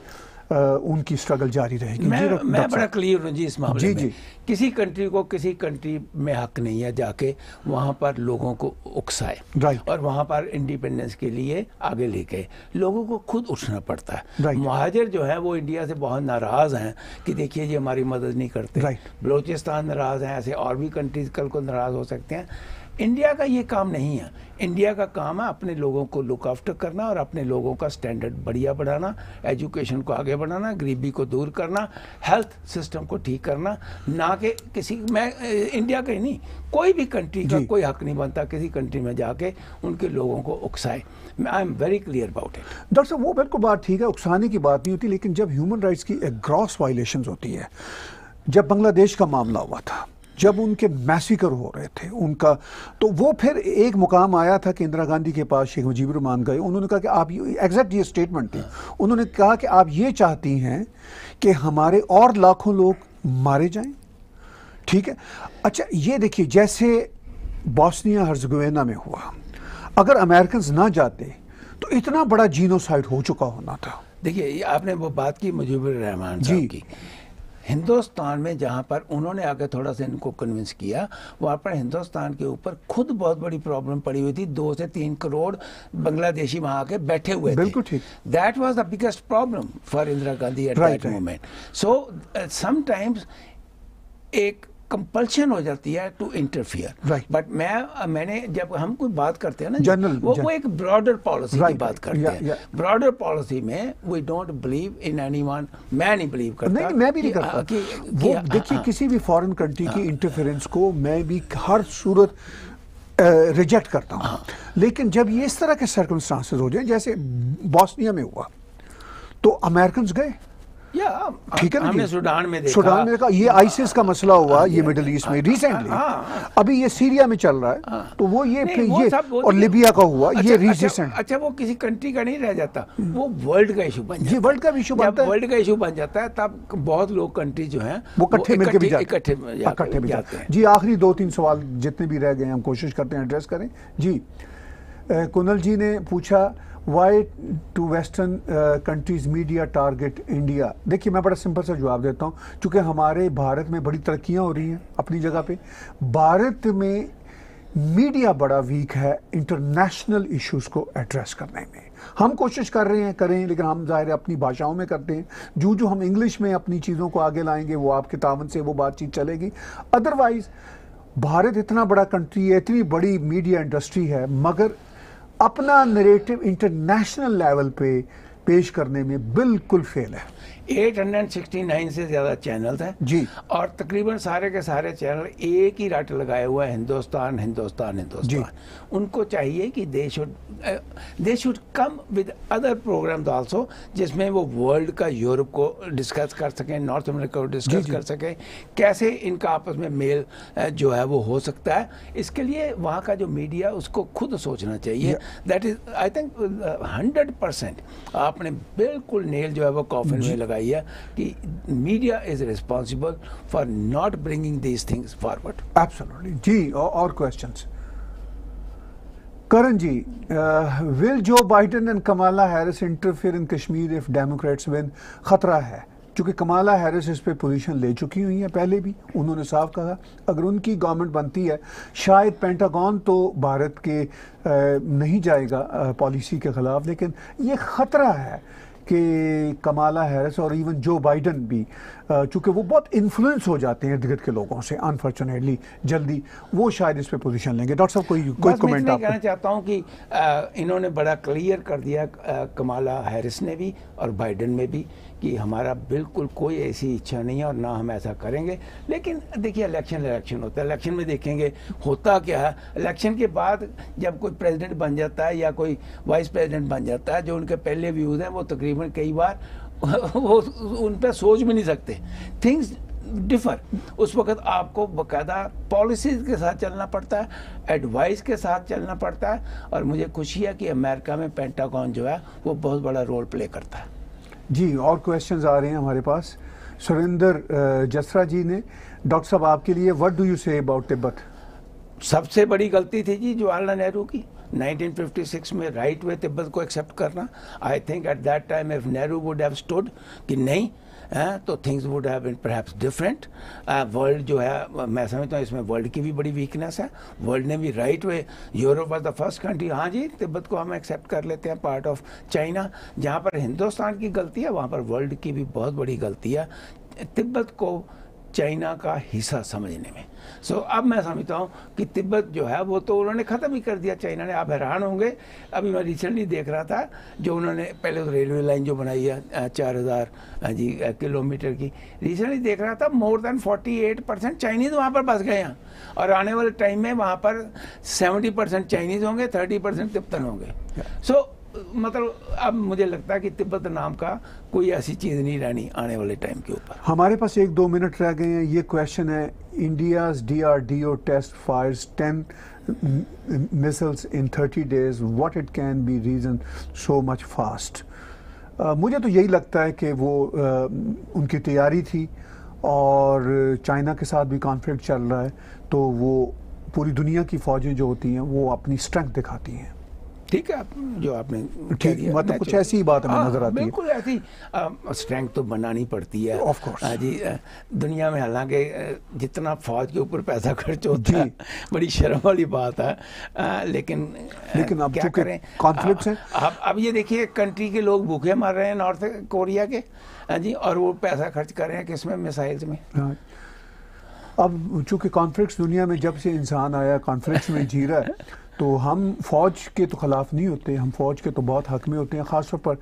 आ, उनकी स्ट्रगल जारी रहेगी मैं, मैं बड़ा क्लियर हूँ जी इस मामले जी, में जी। किसी कंट्री को किसी कंट्री में हक नहीं है जाके वहाँ पर लोगों को उकसाए और वहाँ पर इंडिपेंडेंस के लिए आगे लेके लोगों को खुद उठना पड़ता है right. महाजर जो है वो इंडिया से बहुत नाराज हैं कि देखिए ये हमारी मदद नहीं करते बलोचिस्तान नाराज हैं ऐसे और भी कंट्रीज कल को नाराज हो सकते हैं इंडिया का ये काम नहीं है इंडिया का काम है अपने लोगों को लुक आफ्टर करना और अपने लोगों का स्टैंडर्ड बढ़िया बढ़ाना एजुकेशन को आगे बढ़ाना गरीबी को दूर करना हेल्थ सिस्टम को ठीक करना ना कि किसी मैं इंडिया का ही नहीं कोई भी कंट्री का कोई हक नहीं बनता किसी कंट्री में जाके उनके लोगों को उकसाए I am very clear about it doctor साहब वो बिल्कुल बात ठीक है उकसाने की बात नहीं होती लेकिन जब ह्यूमन राइट्स की ग्रॉस वायलेशन होती है जब बांग्लादेश का मामला हुआ था जब उनके मैसिकर हो रहे थे उनका तो वो फिर एक मुकाम आया था कि इंदिरा गांधी के पास शेख मुजीब रहमान गए उन्होंने कहा कि आप एग्जैक्ट ये स्टेटमेंट थी उन्होंने कहा कि आप ये चाहती हैं कि हमारे और लाखों लोग मारे जाएं ठीक है अच्छा ये देखिए जैसे बॉस्निया हर्जगवेना में हुआ अगर अमेरिकन ना जाते तो इतना बड़ा जीनोसाइड हो चुका होना था देखिए आपने वो बात की मुजीबर रहमान जी की हिंदुस्तान में जहाँ पर उन्होंने आगे थोड़ा सा इनको कन्विंस किया वहाँ पर हिंदुस्तान के ऊपर खुद बहुत बड़ी प्रॉब्लम पड़ी हुई थी दो से तीन करोड़ बांग्लादेशी वहाँ आके बैठे हुए बिल्कुल ठीक that was the biggest problem for Indira Gandhi at that moment so sometimes एक कंपल्शन हो जाती है टू इंटरफियर राइट बट मैं मैंने जब हम कोई बात करते हैं ना जनरल वो, वो एक ब्रॉडर पॉलिसी right. की बात करते yeah, yeah. हैं ब्रॉडर पॉलिसी में we don't believe in anyone मैं नहीं बिलीव करता नहीं मैं भी नहीं करता कि, वो देखिए हाँ, हाँ। किसी भी फॉरेन कंट्री की इंटरफेरेंस हाँ। को मैं भी हर सूरत रिजेक्ट करता हूँ लेकिन जब ये इस तरह के सर्कमस्टांसेस हो जाए जैसे बॉस्निया में हुआ तो अमेरिकन गए Um, uh, ठीक है ना सुडान में सुडान में देखा ये आईसीस का मसला हुआ ये मिडिल हाँ, ईस्ट में रिसेंटली हाँ, हाँ। अभी ये सीरिया में चल रहा है तो वो ये फिर ये और लिबिया तो- का हुआ ये रिसेंट अच्छा, अच्छा, अच्छा वो किसी कंट्री का नहीं रह जाता हम्म। वो वर्ल्ड का इशू बन ये वर्ल्ड का इशू बनता है वर्ल्ड का इशू बन जाता है तब बहुत लोग कंट्री जो है वो इकट्ठे मिलकर भी इकट्ठे इकट्ठे में जाते हैं जी आखिरी दो तीन सवाल जितने भी रह गए हम कोशिश करते हैं एड्रेस करें जी कुनल जी ने पूछा why to western countries media target India देखिए मैं बड़ा सिंपल सा जवाब देता हूँ चूँकि हमारे भारत में बड़ी तरक्याँ हो रही हैं अपनी जगह पे भारत में मीडिया बड़ा वीक है इंटरनेशनल इश्यूज़ को एड्रेस करने में हम कोशिश कर रहे हैं करें लेकिन हम ज़ाहिर अपनी भाषाओं में करते हैं जो जो हम इंग्लिश में अपनी चीज़ों को आगे लाएंगे वो आपके तावन से वो बातचीत चलेगी अदरवाइज़ भारत इतना बड़ा कंट्री है इतनी बड़ी मीडिया इंडस्ट्री है मगर अपना नरेटिव इंटरनेशनल लेवल पे पेश करने में बिल्कुल फेल है 869 से ज़्यादा चैनल हैं जी और तकरीबन सारे के सारे चैनल एक ही रट लगाए हुआ है हिंदुस्तान हिंदुस्तान हिंदुस्तान उनको चाहिए कि they should they should come with other program also जिसमें वो वर्ल्ड का यूरोप को डिस्कस कर सकें नॉर्थ अमेरिका को डिस्कस कर सकें कैसे इनका आपस में मेल uh, जो है वो हो सकता है इसके लिए वहाँ का जो मीडिया उसको खुद सोचना चाहिए that is I think hundred percent आपने बिल्कुल नेल जो है वो कॉफिन में लगा लगाई है कि media is responsible for not bringing these things forward absolutely जी और question Karan ji will Joe Biden and Kamala Harris interfere in Kashmir if democrats win खतरा है चूँकि कमाला हैरिस इस पे पोजीशन ले चुकी हुई है पहले भी उन्होंने साफ कहा अगर उनकी गवर्नमेंट बनती है शायद पेंटागन तो भारत के नहीं जाएगा पॉलिसी के ख़िलाफ़ लेकिन ये ख़तरा है कि कमाला हैरिस और इवन जो बाइडन भी चूँकि वो बहुत इन्फ्लुएंस हो जाते हैं इर्द गिर्द के लोगों से अनफॉर्चुनेटली जल्दी वो शायद इस पर पोजिशन लेंगे डॉक्टर साहब कोई कोई कमेंट आप कहना चाहता हूँ कि आ, इन्होंने बड़ा क्लियर कर दिया आ, कमाला हैरिस ने भी और बाइडन में भी कि हमारा बिल्कुल कोई ऐसी इच्छा नहीं है और ना हम ऐसा करेंगे लेकिन देखिए इलेक्शन इलेक्शन होता है इलेक्शन में देखेंगे होता क्या है इलेक्शन के बाद जब कोई प्रेसिडेंट बन जाता है या कोई वाइस प्रेसिडेंट बन जाता है जो उनके पहले व्यूज़ हैं वो तकरीबन कई बार वो उन पर सोच भी नहीं सकते थिंग्स डिफर उस वक्त आपको बकायदा पॉलिसीज के साथ चलना पड़ता है एडवाइस के साथ चलना पड़ता है और मुझे खुशी है कि अमेरिका में पेंटागॉन जो है वो बहुत बड़ा रोल प्ले करता है जी और क्वेश्चंस आ रहे हैं हमारे पास सुरेंद्र जसरा जी ने डॉक्टर साहब आपके लिए what do you say about Tibet सबसे बड़ी गलती थी जी जवाहरलाल नेहरू की 1956 में राइट वे तिब्बत को एक्सेप्ट करना I think at that time if Nehru would have stood कि नहीं तो things would have been perhaps different world जो है मैं समझता हूँ इसमें वर्ल्ड की भी बड़ी वीकनेस है वर्ल्ड ने भी right way Europe was the first country हाँ जी तिब्बत को हम एक्सेप्ट कर लेते हैं पार्ट ऑफ चाइना जहाँ पर हिंदुस्तान की गलती है वहाँ पर वर्ल्ड की भी बहुत बड़ी गलती है तिब्बत को चाइना का हिस्सा समझने में सो so, अब मैं समझता हूँ कि तिब्बत जो है वो तो उन्होंने ख़त्म ही कर दिया चाइना ने आप हैरान होंगे अभी मैं रिसेंटली देख रहा था जो उन्होंने पहले तो रेलवे लाइन जो बनाई है चार हज़ार जी किलोमीटर की रिसेंटली देख रहा था मोर देन 48 परसेंट चाइनीज़ वहाँ पर बस गए हैं और आने वाले टाइम में वहाँ पर 70 परसेंट चाइनीज़ होंगे 30 परसेंट तिब्बतन होंगे सो so, मतलब अब मुझे लगता है कि तिब्बत नाम का कोई ऐसी चीज़ नहीं रहनी आने वाले टाइम के ऊपर हमारे पास एक दो मिनट रह गए हैं ये क्वेश्चन है India D R D O test fire ten missiles in thirty days what it can be reason so much fast मुझे तो यही लगता है कि वो uh, उनकी तैयारी थी और चाइना के साथ भी कॉन्फ्लिक्ट चल रहा है तो वो पूरी दुनिया की फ़ौजें जो होती हैं वो अपनी स्ट्रेंथ दिखाती हैं ठीक है जो आपने ठीक मतलब कुछ ऐसी ही बात हमें हाँ, नजर आती है बिल्कुल ऐसी स्ट्रेंथ तो बनानी पड़ती है ऑफ कोर्स हाँ जी दुनिया में हालांकि जितना फौज के ऊपर पैसा खर्च होता है बड़ी शर्म वाली बात है आ, लेकिन लेकिन आप क्या करें कॉन्फ्लिक्ट है अब अब ये देखिए कंट्री के लोग भूखे मर रहे हैं नॉर्थ कोरिया के हाँ जी और वो पैसा खर्च कर रहे हैं किसमें मिसाइल्स में अब चूंकि कॉन्फ्लिक्ट दुनिया में जब से इंसान आया कॉन्फ्लिक्ट में जी रहा है तो हम फौज के तो खिलाफ नहीं होते हम फौज के तो बहुत हक में होते हैं ख़ासतौर पर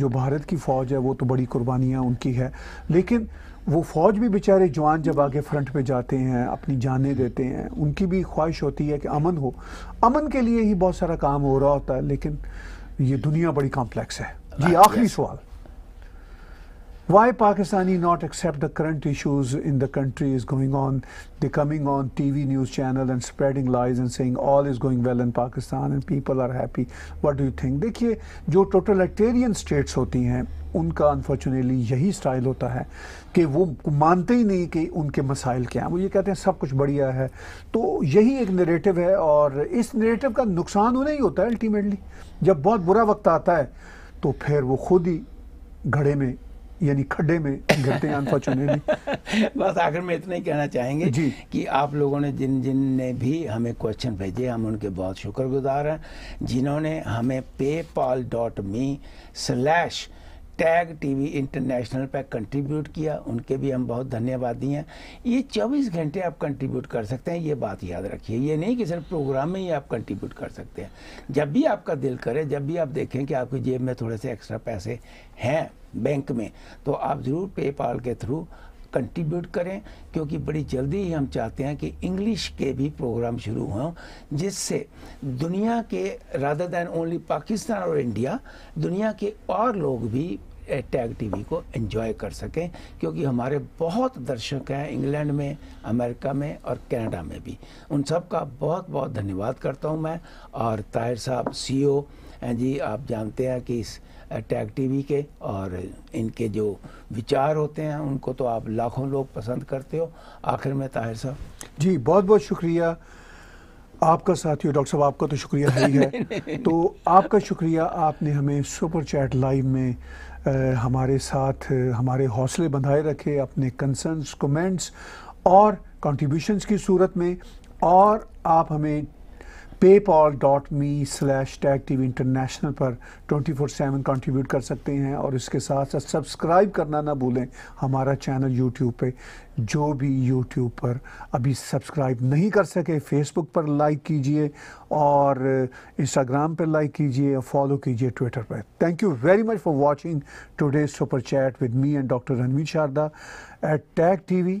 जो भारत की फ़ौज है वो तो बड़ी कुर्बानियाँ उनकी है लेकिन वो फ़ौज भी बेचारे जवान जब आगे फ्रंट पे जाते हैं अपनी जानें देते हैं उनकी भी ख्वाहिश होती है कि अमन हो अमन के लिए ही बहुत सारा काम हो रहा होता है लेकिन ये दुनिया बड़ी कॉम्प्लेक्स है जी आखिरी सवाल why Pakistani not accept the current issues in the country is going on. they coming on TV news channel and spreading lies and saying all is going well in Pakistan and people are happy. What do you think? dekhiye jo totalitarian states hoti hain unka unfortunately yahi style hota hai ki wo mante hi nahi ki unke masail kya hain wo ye kehte hain sab kuch badhiya hai to yahi ek narrative hai aur is narrative ka nuksan उन्हें hi hota hai ultimately jab bahut bura waqt aata hai to phir wo khud hi घड़े में यानी खड्डे में गिरते हैं unfortunately बस आखिर में इतना ही कहना चाहेंगे जी कि आप लोगों ने जिन जिन ने भी हमें क्वेश्चन भेजे हम उनके बहुत शुक्रगुजार हैं जिन्होंने हमें PayPal dot me slash tag TV international पर कंट्रीब्यूट किया उनके भी हम बहुत धन्यवादी हैं ये 24 घंटे आप कंट्रीब्यूट कर सकते हैं ये बात याद रखिए ये नहीं कि सिर्फ प्रोग्राम में ही आप कंट्रीब्यूट कर सकते हैं जब भी आपका दिल करे जब भी आप देखें कि आपकी जेब में थोड़े से एक्स्ट्रा पैसे हैं बैंक में तो आप ज़रूर पेपाल के थ्रू कंट्रीब्यूट करें क्योंकि बड़ी जल्दी ही हम चाहते हैं कि इंग्लिश के भी प्रोग्राम शुरू हों जिससे दुनिया के राधर दैन ओनली पाकिस्तान और इंडिया दुनिया के और लोग भी टैग टीवी को एंजॉय कर सकें क्योंकि हमारे बहुत दर्शक हैं इंग्लैंड में अमेरिका में और कनाडा में भी उन सब का बहुत बहुत धन्यवाद करता हूं मैं और ताहिर साहब सीईओ e जी आप जानते हैं कि इस टैग टीवी के और इनके जो विचार होते हैं उनको तो आप लाखों लोग पसंद करते हो आखिर में ताहिर साहब जी बहुत बहुत शुक्रिया आपका साथियों डॉक्टर साहब आपका तो शुक्रिया है ही है तो आपका शुक्रिया आपने हमें सुपर चैट लाइव में हमारे साथ हमारे हौसले बंधाए रखे अपने कंसर्न्स कमेंट्स और कंट्रीब्यूशंस की सूरत में और आप हमें dot me tag T V international पर ट्वेंटी फोर सेवन कॉन्ट्रीब्यूट कर सकते हैं और इसके साथ साथ सब्सक्राइब करना ना भूलें हमारा चैनल यूट्यूब पे जो भी यूट्यूब पर अभी सब्सक्राइब नहीं कर सके फेसबुक पर लाइक कीजिए और इंस्टाग्राम पर लाइक कीजिए और फॉलो कीजिए ट्विटर पर thank you very much for watching today super chat with me and doctor Ranveer Sharda at tag T we